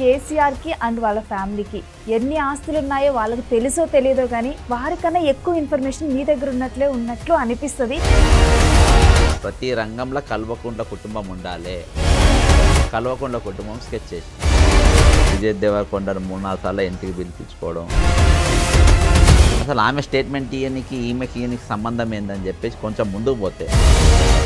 కేసీఆర్కి అండ్ వాళ్ళ ఫ్యామిలీకి ఎన్ని ఆస్తులు ఉన్నాయో వాళ్ళకి తెలుసో తెలియదో కానీ వారికన్నా ఎక్కువ ఇన్ఫర్మేషన్ మీ దగ్గర ఉన్నట్లే ఉన్నట్లు అనిపిస్తుంది ప్రతి రంగంలో కలవకుండా కుటుంబం ఉండాలి కలవకుండా కుటుంబం స్కెచ్ చేసి విజయ్ దేవరకొండ మూడు నాలుగు సార్లు ఇంటికి పిలిపించుకోవడం అసలు ఆమె స్టేట్మెంట్ ఈయనకి ఈమెకి ఈయనకి సంబంధం ఏందని చెప్పేసి కొంచెం ముందుకు పోతే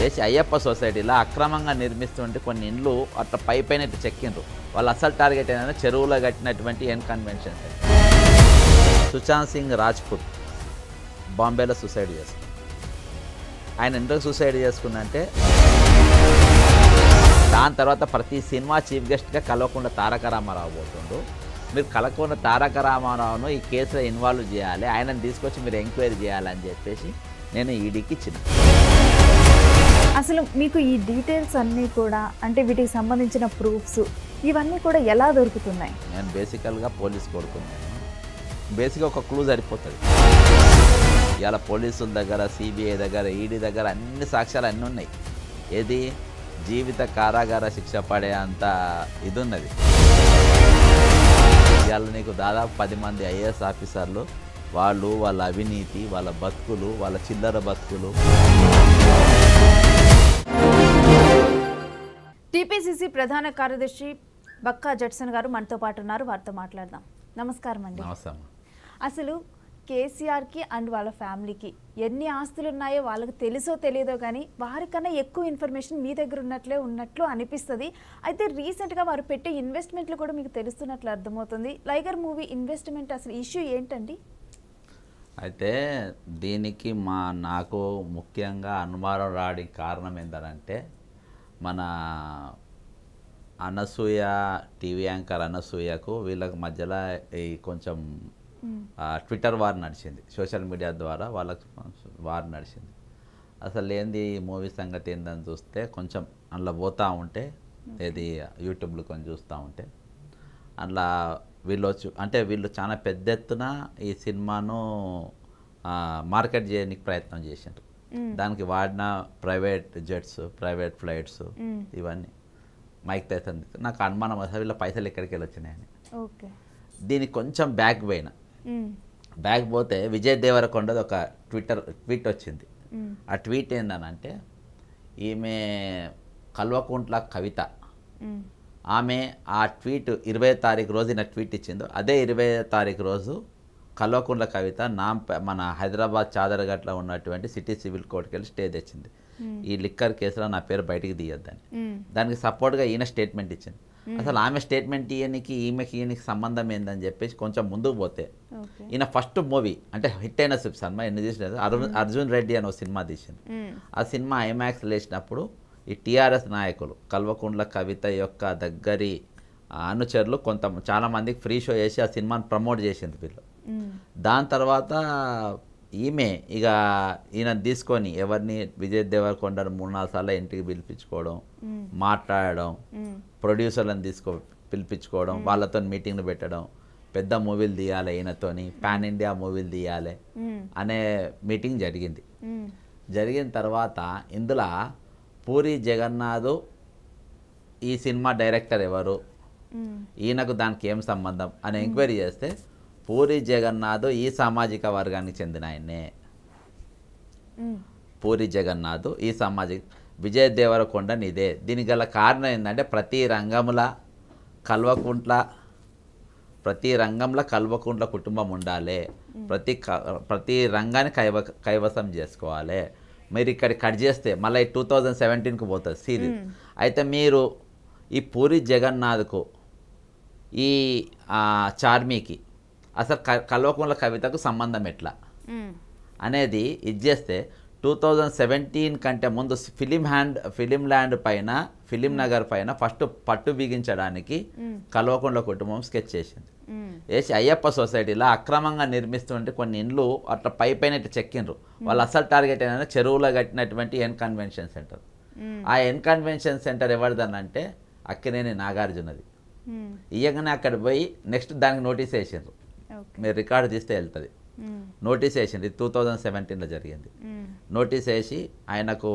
చేసి అయ్యప్ప సొసైటీలో అక్రమంగా నిర్మిస్తుంటే కొన్ని ఇండ్లు అట్లా పై పైన చెక్కిండ్రు వాళ్ళు అసలు టార్గెట్ ఏంటంటే చెరువులో కట్టినటువంటి ఎన్ కన్వెన్షన్ సుశాంత్ సింగ్ రాజ్పుత్ బాంబేలో సూసైడ్ చేసుకున్నాడు ఆయన ఎందుకు సూసైడ్ చేసుకుందంటే దాని తర్వాత ప్రతి సినిమా చీఫ్ గెస్ట్గా కలవకుండా తారక రామారావు పోతుండు మీరు కలకొన్న తారక రామారావును ఈ కేసులో ఇన్వాల్వ్ చేయాలి ఆయనను తీసుకొచ్చి మీరు ఎంక్వైరీ చేయాలని చెప్పేసి నేను ఈడీకి ఇచ్చిన అసలు మీకు ఈ డీటెయిల్స్ అన్నీ కూడా అంటే వీటికి సంబంధించిన ప్రూఫ్స్ ఇవన్నీ కూడా ఎలా దొరుకుతున్నాయి నేను బేసికల్గా పోలీస్ కొడుకున్నాను బేసిక్గా ఒక క్లూ సరిపోతుంది ఇవాళ పోలీసుల దగ్గర సిబిఐ దగ్గర ఈడీ దగ్గర అన్ని సాక్ష్యాలు అన్నీ ఉన్నాయి ఏది జీవిత కారాగార శిక్ష పడే అంత ఇది ఉన్నది ఇవాళ నీకు దాదాపు పది మంది ఐఏఎస్ ఆఫీసర్లు వాళ్ళు వాళ్ళ అవినీతి వాళ్ళ బతుకులు వాళ్ళ చిల్లర బతుకులు టీపీసీసీ ప్రధాన కార్యదర్శి బక్కా జడ్సన్ గారు మనతో పాటు ఉన్నారు వారితో మాట్లాడదాం నమస్కారం అండి నమస్తే అసలు కేసీఆర్కి అండ్ వాళ్ళ ఫ్యామిలీకి ఎన్ని ఆస్తులు ఉన్నాయో వాళ్ళకి తెలుసో తెలియదో కానీ వారికన్నా ఎక్కువ ఇన్ఫర్మేషన్ మీ దగ్గర ఉన్నట్లే ఉన్నట్లు అనిపిస్తుంది అయితే రీసెంట్గా వారు పెట్టే ఇన్వెస్ట్మెంట్లు కూడా మీకు తెలుస్తున్నట్లు అర్థమవుతుంది లైగర్ మూవీ ఇన్వెస్ట్మెంట్ అసలు ఇష్యూ ఏంటండి అయితే దీనికి మా నాకు ముఖ్యంగా అనుమానం రావడానికి కారణం ఏంటంటే మన అనసూయ టీవీ యాంకర్ అనసూయకు వీళ్ళకి మధ్యలో ఈ కొంచెం ట్విట్టర్ వార్ నడిచింది సోషల్ మీడియా ద్వారా వాళ్ళకు వార్ నడిచింది అసలు ఏంది మూవీ సంగతి ఏందని చూస్తే కొంచెం అందులో పోతూ ఉంటే ఏది యూట్యూబ్లో కొంచెం చూస్తూ ఉంటే అందులో వీళ్ళు అంటే వీళ్ళు చాలా పెద్ద ఎత్తున ఈ సినిమాను మార్కెట్ చేయడానికి ప్రయత్నం చేసిండ్రు దానికి వాడిన ప్రైవేట్ జెట్స్ ప్రైవేట్ ఫ్లైట్స్ ఇవన్నీ మైక్ తెస్తుంది నాకు అనుమానం అసలు వీళ్ళ పైసలు ఎక్కడికి వెళ్ళొచ్చినాయని దీనికి కొంచెం బ్యాక్ పోయినా బ్యాగ్ పోతే విజయ్ దేవరకొండది ఒక ట్విట్టర్ ట్వీట్ వచ్చింది ఆ ట్వీట్ ఏంటనంటే ఈమె కల్వకుంట్ల కవిత ఆమె ఆ ట్వీట్ ఇరవై తారీఖు రోజు నా ట్వీట్ ఇచ్చిందో అదే ఇరవై తారీఖు రోజు కల్వకుంట్ల కవిత నా మన హైదరాబాద్ చాదరగట్లో ఉన్నటువంటి సిటీ సివిల్ కోర్టుకి వెళ్ళి స్టే తెచ్చింది ఈ లిక్కర్ కేసులో నా పేరు బయటికి తీయొద్దని దానికి సపోర్ట్గా ఈయన స్టేట్మెంట్ ఇచ్చింది అసలు ఆమె స్టేట్మెంట్ ఈయనకి ఈమెకి ఈయనకి సంబంధం ఏందని చెప్పేసి కొంచెం ముందుకు పోతే ఈయన ఫస్ట్ మూవీ అంటే హిట్ అయిన సినిమా ఎన్ని తీసిన అర్జున్ అర్జున్ రెడ్డి అని ఒక సినిమా తీసింది ఆ సినిమా ఐమాక్స్ లేచినప్పుడు ఈ టీఆర్ఎస్ నాయకులు కల్వకుండ్ల కవిత యొక్క దగ్గరి అనుచరులు కొంత చాలామందికి ఫ్రీ షో చేసి ఆ సినిమాని ప్రమోట్ చేసింది వీళ్ళు దాని తర్వాత ఈమె ఇక ఈయన తీసుకొని ఎవరిని విజయ్ దేవరకొండను మూడు నాలుగు సార్లు ఇంటికి పిలిపించుకోవడం మాట్లాడడం ప్రొడ్యూసర్లను తీసుకో పిలిపించుకోవడం వాళ్ళతో మీటింగ్లు పెట్టడం పెద్ద మూవీలు తీయాలి ఈయనతోని పాన్ ఇండియా మూవీలు తీయాలి అనే మీటింగ్ జరిగింది జరిగిన తర్వాత ఇందులో పూరి జగన్నాథ్ ఈ సినిమా డైరెక్టర్ ఎవరు ఈయనకు దానికి ఏం సంబంధం అని ఎంక్వైరీ చేస్తే పూరి జగన్నాథ్ ఈ సామాజిక వర్గానికి చెందిన ఆయనే పూరి జగన్నాథ్ ఈ సామాజిక విజయ దేవరకొండని ఇదే దీనికి గల కారణం ఏంటంటే ప్రతి రంగముల కల్వకుంట్ల ప్రతి రంగంలో కల్వకుంట్ల కుటుంబం ఉండాలి ప్రతి ప్రతి రంగాన్ని కైవ కైవసం చేసుకోవాలి మీరు ఇక్కడ కట్ చేస్తే మళ్ళీ టూ థౌజండ్ సెవెంటీన్కి పోతుంది సీరియస్ అయితే మీరు ఈ పూరి జగన్నాథ్కు ఈ చార్మీకి అసలు కల్వకుంట్ల కవితకు సంబంధం ఎట్లా అనేది ఇది చేస్తే టూ థౌజండ్ సెవెంటీన్ కంటే ముందు ఫిలిం హ్యాండ్ ఫిలిం ల్యాండ్ పైన ఫిలిం నగర్ పైన ఫస్ట్ పట్టు బిగించడానికి కల్వకుండ కుటుంబం స్కెచ్ చేసింది వేసి అయ్యప్ప సొసైటీలో అక్రమంగా నిర్మిస్తుంటే కొన్ని ఇండ్లు అట్లా పై పైన చెక్కిండ్రు వాళ్ళు అసలు టార్గెట్ ఏంటంటే చెరువులో కట్టినటువంటి ఎన్ కన్వెన్షన్ సెంటర్ ఆ ఎన్ కన్వెన్షన్ సెంటర్ ఎవరిదనంటే అక్కినేని నాగార్జునది ఇయ్యగానే అక్కడ పోయి నెక్స్ట్ దానికి నోటీస్ వేసిండ్రు మీరు రికార్డు తీస్తే వెళ్తుంది నోటీస్ వేసింది టూ థౌజండ్ సెవెంటీన్లో జరిగింది నోటీస్ వేసి ఆయనకు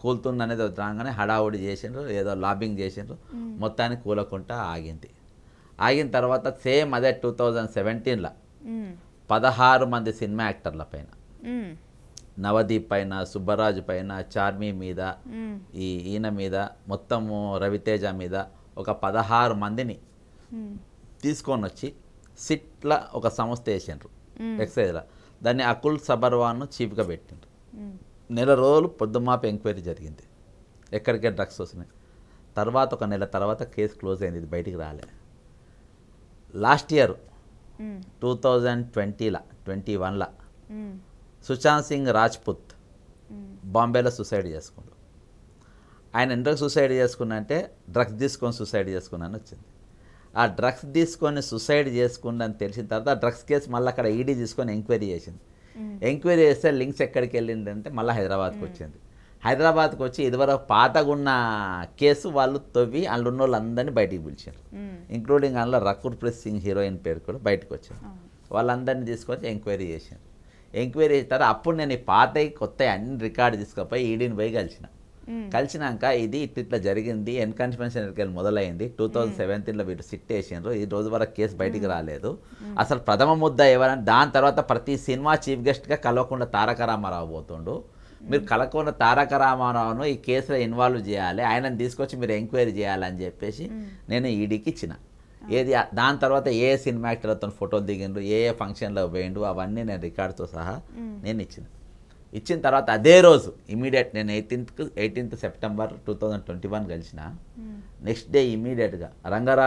కూలుతుంది అనేది రాగానే హడావుడి చేసిండ్రు ఏదో లాబింగ్ చేసిండ్రు మొత్తాన్ని కూలకుండా ఆగింది ఆగిన తర్వాత సేమ్ అదే టూ థౌజండ్ సెవెంటీన్లో పదహారు మంది సినిమా యాక్టర్ల పైన నవదీప్ పైన సుబ్బరాజు పైన చార్మీ మీద ఈ ఈయన మీద మొత్తము రవితేజ మీద ఒక పదహారు మందిని తీసుకొని వచ్చి సిట్ల ఒక సంస్థ వేసిండ్రు ఎక్సైజ్లో దాన్ని అకుల్ సబర్వాన్ చీఫ్గా పెట్టిండ్రు నెల రోజులు పొద్దుమాపి ఎంక్వైరీ జరిగింది ఎక్కడికే డ్రగ్స్ వస్తున్నాయి తర్వాత ఒక నెల తర్వాత కేసు క్లోజ్ అయింది ఇది బయటికి రాలే లాస్ట్ ఇయర్ టూ థౌజండ్ ట్వంటీలా ట్వంటీ వన్లా సుశాంత్ సింగ్ రాజ్పుత్ బాంబేలో సూసైడ్ చేసుకుండు ఆయన ఎందుకు సూసైడ్ చేసుకున్నా అంటే డ్రగ్స్ తీసుకొని సూసైడ్ చేసుకున్నాను వచ్చింది ఆ డ్రగ్స్ తీసుకొని సూసైడ్ చేసుకుందని తెలిసిన తర్వాత డ్రగ్స్ కేసు మళ్ళీ అక్కడ ఈడీ e తీసుకొని ఎంక్వైరీ చేసింది ఎంక్వైరీ చేస్తే లింక్స్ ఎక్కడికి వెళ్ళింది అంటే మళ్ళీ హైదరాబాద్కి వచ్చింది హైదరాబాద్కి వచ్చి ఇదివరకు పాతగున్న కేసు వాళ్ళు తవ్వి అందులో ఉన్న వాళ్ళు అందరినీ బయటికి పిలిచారు ఇంక్లూడింగ్ అందులో రకుర్ ప్రీత్ సింగ్ హీరోయిన్ పేరు కూడా బయటకు వచ్చారు వాళ్ళందరినీ తీసుకొచ్చి ఎంక్వైరీ చేశారు ఎంక్వైరీ చేసిన తర్వాత అప్పుడు నేను ఈ పాతవి కొత్త అన్ని రికార్డు తీసుకుపోయి ఈడీని e పోయి కలిసిన కలిసినాక ఇది ఇట్లా జరిగింది ఎన్కన్వెన్షన్ ఎన్నికలు మొదలైంది టూ థౌజండ్ సెవెంటీన్లో వీళ్ళు సిట్ వేసిండ్రు ఈ రోజు వరకు కేసు బయటికి రాలేదు అసలు ప్రథమ ముద్ద ఎవరని దాని తర్వాత ప్రతి సినిమా చీఫ్ గెస్ట్గా కలవకుండా తారక రామారావు పోతుండు మీరు కలకొండ తారక రామారావును ఈ కేసులో ఇన్వాల్వ్ చేయాలి ఆయనను తీసుకొచ్చి మీరు ఎంక్వైరీ చేయాలని చెప్పేసి నేను ఈడీకి ఇచ్చిన ఏది దాని తర్వాత ఏ సినిమా అతను ఫోటోలు దిగిండ్రు ఏ ఏ ఫంక్షన్లో పోయిండు అవన్నీ నేను రికార్డ్తో సహా నేను ఇచ్చిన ఇచ్చిన తర్వాత అదే రోజు ఇమీడియట్ నేను eighteenth eighteenth September two thousand twenty one కలిసిన నెక్స్ట్ డే ఇమీడియట్గా రంగారా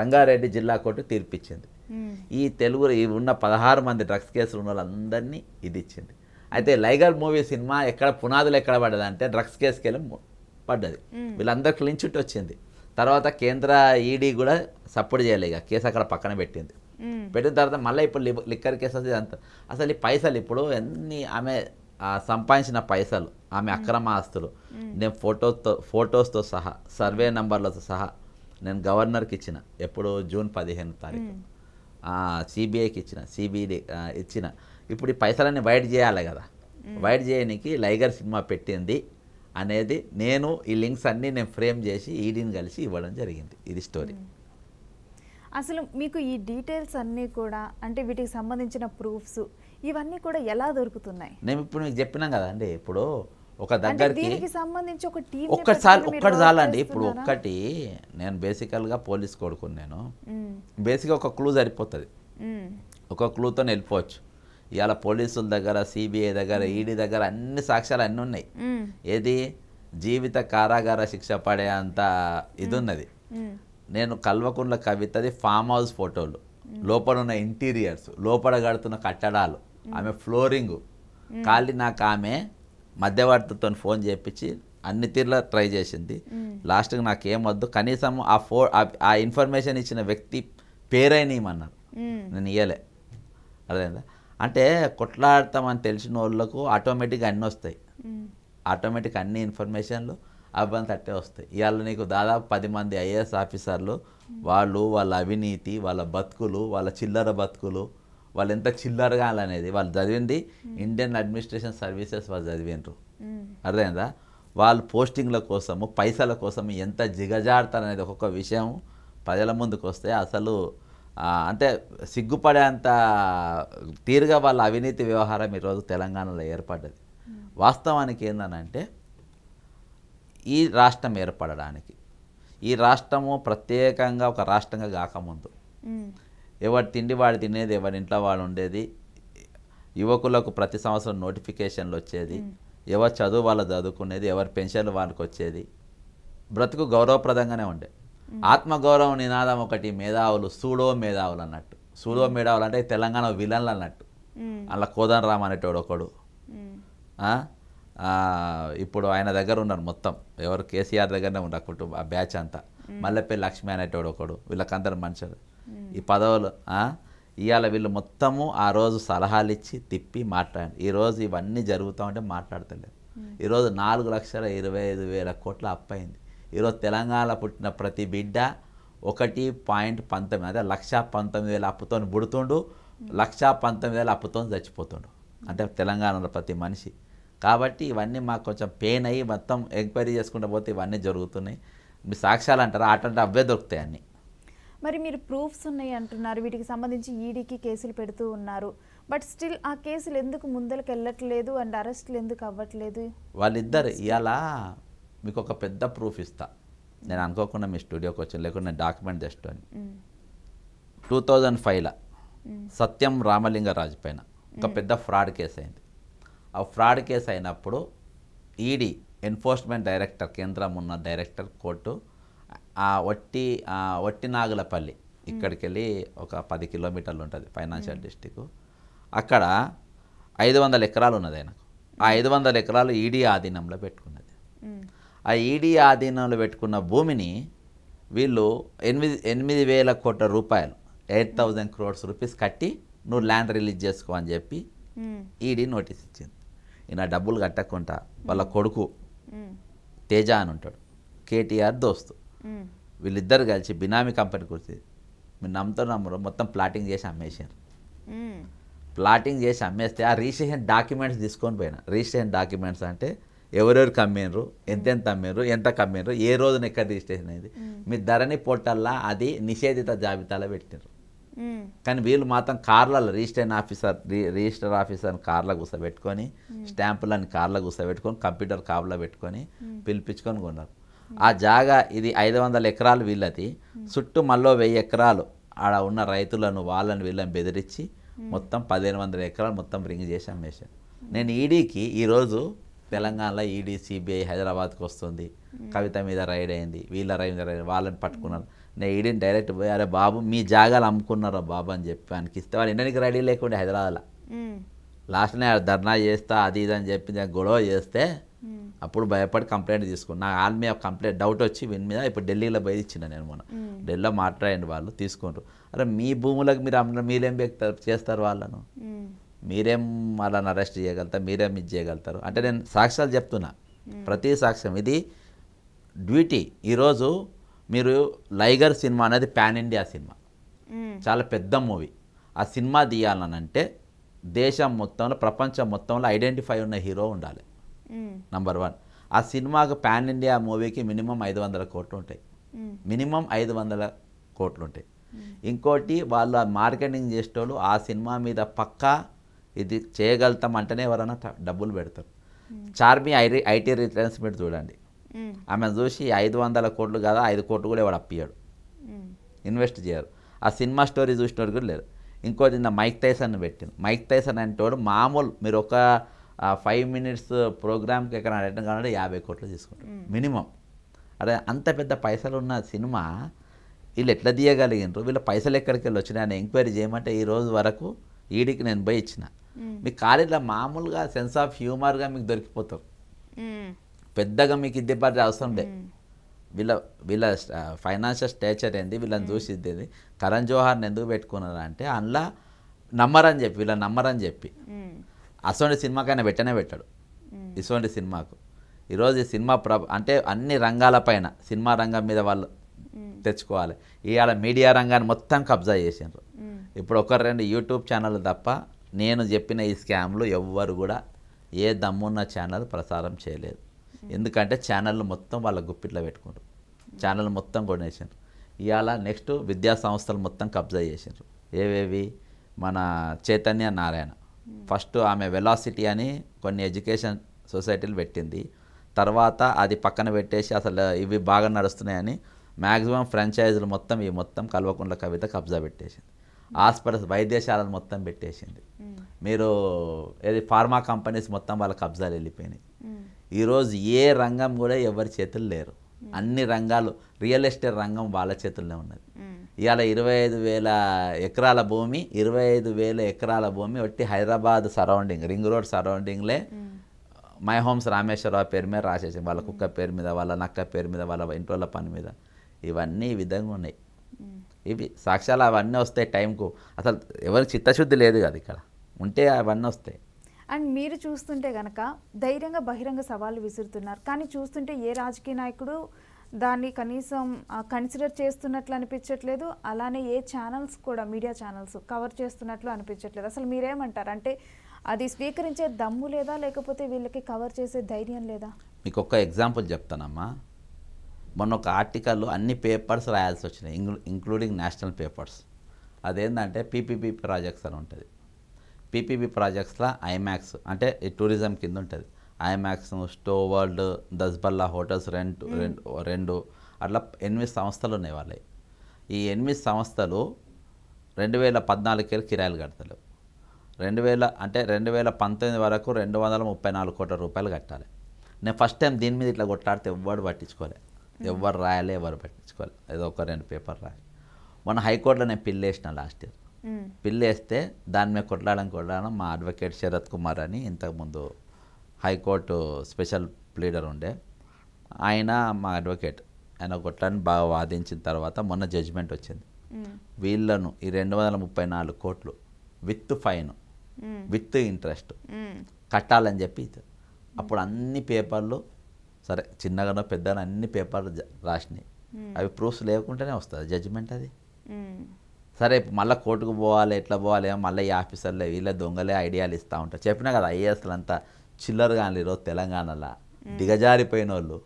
రంగారెడ్డి జిల్లా కోర్టు తీర్పిచ్చింది hmm. ఈ తెలుగు ఉన్న పదహారు మంది డ్రగ్స్ కేసులు ఉన్న వాళ్ళందరినీ ఇది ఇచ్చింది అయితే లైగర్ మూవీ సినిమా ఎక్కడ పునాదులు ఎక్కడ పడ్డది అంటే డ్రగ్స్ కేసుకి వెళ్ళి పడ్డది వీళ్ళందరూ క్లీన్ చుట్టూ వచ్చింది తర్వాత కేంద్ర ఈడీ e కూడా సపోర్ట్ చేయలేక ఇక కేసు అక్కడ పక్కన పెట్టింది hmm. పెట్టిన తర్వాత మళ్ళీ ఇప్పుడు లిక్కర్ కేసు అంత అసలు ఈ పైసలు ఇప్పుడు ఎన్ని ఆమె సంపాదించిన పైసలు ఆమె అక్రమ ఆస్తులు నేను ఫోటోతో ఫోటోస్తో సహా సర్వే నంబర్లతో సహా నేను గవర్నర్కి ఇచ్చిన ఎప్పుడు జూన్ పదిహేను తారీఖు సిబిఐకి ఇచ్చిన సిబిడి ఇచ్చిన ఇప్పుడు ఈ పైసలన్నీ వైట్ చేయాలి కదా వైట్ చేయడానికి లైగర్ సినిమా పెట్టింది అనేది నేను ఈ లింక్స్ అన్నీ నేను ఫ్రేమ్ చేసి ఈడీని కలిసి ఇవ్వడం జరిగింది ఇది స్టోరీ అసలు మీకు ఈ డీటెయిల్స్ అన్నీ కూడా అంటే వీటికి సంబంధించిన ప్రూఫ్స్ ఇవన్నీ కూడా ఎలా దొరుకుతున్నాయి నేను ఇప్పుడు మీకు చెప్పినాం కదండి ఇప్పుడు ఒక దగ్గరికి సంబంధించి ఒక టీం ఒక్కసారి ఒక్కటి చాలండి ఇప్పుడు ఒక్కటి నేను బేసికల్గా పోలీస్ కొడుకుని నేను బేసిక్గా ఒక క్లూ సరిపోతుంది ఒక క్లూతో వెళ్ళిపోవచ్చు ఇవాళ పోలీసుల దగ్గర సిబిఐ దగ్గర ఈడీ దగ్గర అన్ని సాక్ష్యాలు అన్నీ ఉన్నాయి ఏది జీవిత కారాగార శిక్ష పడే అంత ఇది ఉన్నది నేను కల్వకుండ్ల కవితది ఫామ్ హౌస్ ఫోటోలు లోపల ఉన్న ఇంటీరియర్స్ లోపల కడుతున్న కట్టడాలు ఆమె ఫ్లోరింగ్ ఖాళీ నాకు ఆమె మధ్యవర్తితో ఫోన్ చేయించి అన్ని తీర్లా ట్రై చేసింది లాస్ట్కి నాకు వద్దు కనీసం ఆ ఫో ఆ ఇన్ఫర్మేషన్ ఇచ్చిన వ్యక్తి పేరైన ఇమన్నారు నేను ఇయ్యలే అదే అంటే కొట్లాడతామని తెలిసిన వాళ్ళకు ఆటోమేటిక్గా అన్నీ వస్తాయి ఆటోమేటిక్ అన్ని ఇన్ఫర్మేషన్లు అబ్బాయి తట్టే వస్తాయి ఇవాళ నీకు దాదాపు పది మంది ఐఏఎస్ ఆఫీసర్లు వాళ్ళు వాళ్ళ అవినీతి వాళ్ళ బతుకులు వాళ్ళ చిల్లర బతుకులు వాళ్ళు ఎంత చిల్లరగాలనేది వాళ్ళు చదివింది ఇండియన్ అడ్మినిస్ట్రేషన్ సర్వీసెస్ వాళ్ళు చదివినరు అర్థమైందా వాళ్ళు పోస్టింగ్ల కోసము పైసల కోసం ఎంత అనేది ఒక్కొక్క విషయం ప్రజల ముందుకు వస్తే అసలు అంటే సిగ్గుపడేంత తీరుగా వాళ్ళ అవినీతి వ్యవహారం ఈరోజు తెలంగాణలో ఏర్పడ్డది వాస్తవానికి ఏంటనంటే ఈ రాష్ట్రం ఏర్పడడానికి ఈ రాష్ట్రము ప్రత్యేకంగా ఒక రాష్ట్రంగా కాకముందు ఎవరి తిండి వాడు తినేది ఎవరి ఇంట్లో వాళ్ళు ఉండేది యువకులకు ప్రతి సంవత్సరం నోటిఫికేషన్లు వచ్చేది ఎవరు చదువు వాళ్ళు చదువుకునేది ఎవరి పెన్షన్లు వాళ్ళకి వచ్చేది బ్రతుకు గౌరవప్రదంగానే ఉండే ఆత్మగౌరవం నినాదం ఒకటి మేధావులు సూడో మేధావులు అన్నట్టు సూడో మేధావులు అంటే తెలంగాణ విలన్లు అన్నట్టు అలా రామ్ అనేటోడు ఒకడు ఇప్పుడు ఆయన దగ్గర ఉన్నారు మొత్తం ఎవరు కేసీఆర్ దగ్గరనే ఉన్నారు కుటుంబ ఆ బ్యాచ్ అంతా మల్లెపల్లి లక్ష్మి అనేటోడు ఒకడు వీళ్ళకందరు మనుషులు ఈ పదవులు ఇవాళ వీళ్ళు మొత్తము ఆ రోజు సలహాలు ఇచ్చి తిప్పి మాట్లాడి ఈరోజు ఇవన్నీ జరుగుతూ ఉంటే మాట్లాడతలేదు ఈరోజు నాలుగు లక్షల ఇరవై ఐదు వేల కోట్ల అప్పు అయింది ఈరోజు తెలంగాణ పుట్టిన ప్రతి బిడ్డ ఒకటి పాయింట్ పంతొమ్మిది అదే లక్ష పంతొమ్మిది వేల అప్పుతో పుడుతుండు లక్ష పంతొమ్మిది వేల అప్పుతో చచ్చిపోతుండు అంటే తెలంగాణలో ప్రతి మనిషి కాబట్టి ఇవన్నీ మాకు కొంచెం పెయిన్ అయ్యి మొత్తం ఎంక్వైరీ చేసుకుంటూ పోతే ఇవన్నీ జరుగుతున్నాయి మీ సాక్ష్యాలు అంటారా అటువంటి అవే దొరుకుతాయి అన్నీ మరి మీరు ప్రూఫ్స్ ఉన్నాయి అంటున్నారు వీటికి సంబంధించి ఈడీకి e కేసులు పెడుతూ ఉన్నారు బట్ స్టిల్ ఆ కేసులు ఎందుకు ముందలకు వెళ్ళట్లేదు అండ్ అరెస్టులు ఎందుకు అవ్వట్లేదు వాళ్ళిద్దరు ఇలా మీకు ఒక పెద్ద ప్రూఫ్ ఇస్తా నేను అనుకోకుండా మీ స్టూడియోకి వచ్చాను లేకుండా డాక్యుమెంట్ జస్ట్ అని టూ థౌజండ్ ఫైవ్లో సత్యం రామలింగరాజు పైన ఒక పెద్ద ఫ్రాడ్ కేసు అయింది ఆ ఫ్రాడ్ కేసు అయినప్పుడు ఈడీ ఎన్ఫోర్స్మెంట్ డైరెక్టర్ కేంద్రం ఉన్న డైరెక్టర్ కోర్టు ఆ వట్టి వట్టి నాగులపల్లి ఇక్కడికి వెళ్ళి ఒక పది కిలోమీటర్లు ఉంటుంది ఫైనాన్షియల్ డిస్టిక్ అక్కడ ఐదు వందల ఎకరాలు ఉన్నది ఆయనకు ఆ ఐదు వందల ఎకరాలు ఈడీ ఆధీనంలో పెట్టుకున్నది ఆ ఈడీ ఆధీనంలో పెట్టుకున్న భూమిని వీళ్ళు ఎనిమిది ఎనిమిది వేల కోట్ల రూపాయలు ఎయిట్ థౌజండ్ క్రోడ్స్ రూపీస్ కట్టి నువ్వు ల్యాండ్ రిలీజ్ చేసుకో అని చెప్పి ఈడీ నోటీస్ ఇచ్చింది ఈయన డబ్బులు కట్టకుండా వాళ్ళ కొడుకు తేజ అని ఉంటాడు కేటీఆర్ దోస్తు వీళ్ళిద్దరు కలిసి బినామీ కంపెనీ కుర్తి మీరు నమ్ముతో నమ్మరు మొత్తం ప్లాటింగ్ చేసి అమ్మేశారు ప్లాటింగ్ చేసి అమ్మేస్తే ఆ రీసెంట్ డాక్యుమెంట్స్ తీసుకొని పోయినా రీసెంట్ డాక్యుమెంట్స్ అంటే ఎవరెవరు కమ్మినరు ఎంతెంత అమ్మినారు ఎంత కమ్మినారు ఏ రోజున ఎక్కడ రిజిస్ట్రేషన్ అయింది మీ ధరణి పోర్టల్లా అది నిషేధిత జాబితాలో పెట్టినారు కానీ వీళ్ళు మాత్రం కార్లలో రిజిస్ట్రేషన్ ఆఫీసర్ రిజిస్టర్ ఆఫీసర్ కార్లో కూర్చోబెట్టుకొని స్టాంపులను కార్లో కూర్చోబెట్టుకొని కంప్యూటర్ కాబ్లో పెట్టుకొని పిలిపించుకొని కొన్నారు ఆ జాగా ఇది ఐదు వందల ఎకరాలు వీళ్ళది చుట్టూ మళ్ళీ వెయ్యి ఎకరాలు ఆడ ఉన్న రైతులను వాళ్ళని వీళ్ళని బెదిరించి మొత్తం పదిహేను వందల ఎకరాలు మొత్తం రింగ్ చేసి అమ్మేశాను నేను ఈడీకి ఈరోజు తెలంగాణలో ఈడీ సిబిఐ హైదరాబాద్కి వస్తుంది కవిత మీద రైడ్ అయింది వీళ్ళ రైడ్ మీద రైడ్ వాళ్ళని పట్టుకున్నారు నేను ఈడీని డైరెక్ట్ పోయి అరే బాబు మీ జాగాలు అమ్ముకున్నారా బాబు అని చెప్పి అనికిస్తే వాళ్ళు ఇండనికి రెడీ లేకుండా హైదరాబాద్లో లాస్ట్నే ధర్నా చేస్తా అది ఇది అని చెప్పి గొడవ చేస్తే Hmm. అప్పుడు భయపడి కంప్లైంట్ తీసుకున్నా నా ఆల్ మీద కంప్లైంట్ డౌట్ వచ్చి విన్ మీద ఇప్పుడు ఢిల్లీలో పోయి ఇచ్చిన నేను మొన్న hmm. ఢిల్లీలో మాట్లాడండి వాళ్ళు తీసుకుంటారు అరే మీ భూములకు మీరు మీరేం చేస్తారు వాళ్ళను hmm. మీరేం వాళ్ళని అరెస్ట్ చేయగలుగుతారు మీరేం ఇది చేయగలుగుతారు అంటే నేను సాక్ష్యాలు చెప్తున్నా ప్రతి సాక్ష్యం ఇది డ్యూటీ ఈరోజు మీరు లైగర్ సినిమా అనేది పాన్ ఇండియా సినిమా చాలా పెద్ద మూవీ ఆ సినిమా తీయాలనంటే దేశం మొత్తంలో ప్రపంచం మొత్తంలో ఐడెంటిఫై ఉన్న హీరో ఉండాలి నంబర్ hmm. వన్ ఆ సినిమాకు పాన్ ఇండియా మూవీకి మినిమం ఐదు వందల కోట్లు ఉంటాయి hmm. మినిమం ఐదు వందల కోట్లు ఉంటాయి hmm. ఇంకోటి వాళ్ళు మార్కెటింగ్ చేసేటోళ్ళు ఆ సినిమా మీద పక్కా ఇది చేయగలుగుతాం అంటేనే ఎవరైనా డబ్బులు పెడతారు చార్మి ఐ ఐటీ రిటర్న్స్ మీరు చూడండి ఆమె చూసి ఐదు వందల కోట్లు కదా ఐదు కోట్లు కూడా ఎవడు అప్పియాడు ఇన్వెస్ట్ చేయరు ఆ సినిమా స్టోరీ వాడు కూడా లేరు ఇంకోటి నిన్న మైక్ టైసన్ పెట్టింది మైక్ టైసన్ వాడు మామూలు మీరు ఒక ఆ ఫైవ్ మినిట్స్ ప్రోగ్రామ్కి ఎక్కడ అడగడం కానీ యాభై కోట్లు తీసుకుంటారు మినిమం అదే అంత పెద్ద పైసలు ఉన్న సినిమా వీళ్ళు ఎట్లా తీయగలిగినారు వీళ్ళ పైసలు ఎక్కడికి వెళ్ళి వచ్చినాయి అని ఎంక్వైరీ చేయమంటే ఈ రోజు వరకు ఈడికి నేను పోయి ఇచ్చిన మీ కాలేజీలో మామూలుగా సెన్స్ ఆఫ్ హ్యూమర్గా మీకు దొరికిపోతారు పెద్దగా మీకు ఇద్దపడే అవసరం లేదు వీళ్ళ వీళ్ళ ఫైనాన్షియల్ స్టేచర్ ఏంది వీళ్ళని చూసి ఇద్దేది కరణ్ జోహార్ని ఎందుకు పెట్టుకున్నారా అంటే అందులో నమ్మరని చెప్పి వీళ్ళని నమ్మరని చెప్పి అసోంటి ఆయన పెట్టనే పెట్టాడు ఇసోంటి సినిమాకు ఈరోజు ఈ సినిమా ప్ర అంటే అన్ని రంగాలపైన సినిమా రంగం మీద వాళ్ళు తెచ్చుకోవాలి ఇవాళ మీడియా రంగాన్ని మొత్తం కబ్జా చేసిండ్రు ఇప్పుడు ఒకరు రెండు యూట్యూబ్ ఛానళ్ళు తప్ప నేను చెప్పిన ఈ స్కామ్లు ఎవ్వరు కూడా ఏ దమ్మున్న ఛానల్ ప్రసారం చేయలేదు ఎందుకంటే ఛానళ్ళు మొత్తం వాళ్ళ గుప్పిట్లో పెట్టుకుంటారు ఛానల్ మొత్తం కొనేసారు ఇవాళ నెక్స్ట్ విద్యా సంస్థలు మొత్తం కబ్జా చేసారు ఏవేవి మన చైతన్య నారాయణ ఫస్ట్ ఆమె వెలాసిటీ అని కొన్ని ఎడ్యుకేషన్ సొసైటీలు పెట్టింది తర్వాత అది పక్కన పెట్టేసి అసలు ఇవి బాగా నడుస్తున్నాయని మ్యాక్సిమం ఫ్రాంచైజీలు మొత్తం ఈ మొత్తం కల్వకుంట్ల కవిత కబ్జా పెట్టేసింది హాస్పిటల్స్ వైద్యశాలను మొత్తం పెట్టేసింది మీరు ఏది ఫార్మా కంపెనీస్ మొత్తం వాళ్ళ కబ్జాలు వెళ్ళిపోయినాయి ఈరోజు ఏ రంగం కూడా ఎవరి చేతులు లేరు అన్ని రంగాలు రియల్ ఎస్టేట్ రంగం వాళ్ళ చేతుల్లో ఉన్నది ఇవాళ ఇరవై ఐదు వేల ఎకరాల భూమి ఇరవై ఐదు వేల ఎకరాల భూమి ఒట్టి హైదరాబాద్ సరౌండింగ్ రింగ్ రోడ్ సరౌండింగ్లే మై హోమ్స్ రామేశ్వరరావు పేరు మీద రాసేసింది వాళ్ళ కుక్క పేరు మీద వాళ్ళ నక్క పేరు మీద వాళ్ళ ఇంటి వాళ్ళ పని మీద ఇవన్నీ విధంగా ఉన్నాయి ఇవి సాక్ష్యాలు అవన్నీ వస్తాయి టైంకు అసలు ఎవరి చిత్తశుద్ధి లేదు కదా ఇక్కడ ఉంటే అవన్నీ వస్తాయి అండ్ మీరు చూస్తుంటే కనుక ధైర్యంగా బహిరంగ సవాళ్ళు విసురుతున్నారు కానీ చూస్తుంటే ఏ రాజకీయ నాయకుడు దాన్ని కనీసం కన్సిడర్ చేస్తున్నట్లు అనిపించట్లేదు అలానే ఏ ఛానల్స్ కూడా మీడియా ఛానల్స్ కవర్ చేస్తున్నట్లు అనిపించట్లేదు అసలు మీరేమంటారు అంటే అది స్వీకరించే దమ్ము లేదా లేకపోతే వీళ్ళకి కవర్ చేసే ధైర్యం లేదా మీకు ఒక ఎగ్జాంపుల్ చెప్తానమ్మా మొన్న ఒక ఆర్టికల్ అన్ని పేపర్స్ రాయాల్సి వచ్చినాయి ఇంక్లూడింగ్ నేషనల్ పేపర్స్ అదేంటంటే పీపీపీ ప్రాజెక్ట్స్ అని ఉంటుంది పీపీపీ ప్రాజెక్ట్స్లో ఐమాక్స్ అంటే ఈ టూరిజం కింద ఉంటుంది ఐమాక్స్ స్టో వరల్డ్ దస్బల్లా హోటల్స్ రెంట్ రెండు రెండు అట్లా ఎనిమిది సంస్థలు ఉన్నాయి వాళ్ళే ఈ ఎనిమిది సంస్థలు రెండు వేల పద్నాలుగుకి కిరాయిలు కడతారు రెండు వేల అంటే రెండు వేల పంతొమ్మిది వరకు రెండు వందల ముప్పై నాలుగు కోట్ల రూపాయలు కట్టాలి నేను ఫస్ట్ టైం దీని మీద ఇట్లా కొట్లాడితే ఎవ్వరు పట్టించుకోలే ఎవరు రాయాలి ఎవరు పట్టించుకోవాలి ఏదో ఒక రెండు పేపర్ రాయాలి మొన్న హైకోర్టులో నేను పిల్లు వేసిన లాస్ట్ ఇయర్ పిల్లు వేస్తే దాని మీద కొట్లాడడం కొట్లాడడం మా అడ్వకేట్ శరత్ కుమార్ అని ఇంతకుముందు హైకోర్టు స్పెషల్ ప్లీడర్ ఉండే ఆయన మా అడ్వకేట్ ఆయన కొట్లని బాగా వాదించిన తర్వాత మొన్న జడ్జిమెంట్ వచ్చింది వీళ్ళను ఈ రెండు వందల ముప్పై నాలుగు కోట్లు విత్ ఫైన్ విత్ ఇంట్రెస్ట్ కట్టాలని చెప్పి అప్పుడు అన్ని పేపర్లు సరే చిన్నగానో పెద్దగానో అన్ని పేపర్లు రాసినాయి అవి ప్రూఫ్స్ లేకుండానే వస్తుంది జడ్జిమెంట్ అది సరే మళ్ళీ కోర్టుకు పోవాలి ఎట్లా పోవాలి మళ్ళీ ఈ ఆఫీసర్లే వీళ్ళ దొంగలే ఐడియాలు ఇస్తూ ఉంటారు చెప్పినా కదా ఐఏఎస్లంతా చిల్లర కానీ ఈరోజు తెలంగాణలో దిగజారిపోయిన వాళ్ళు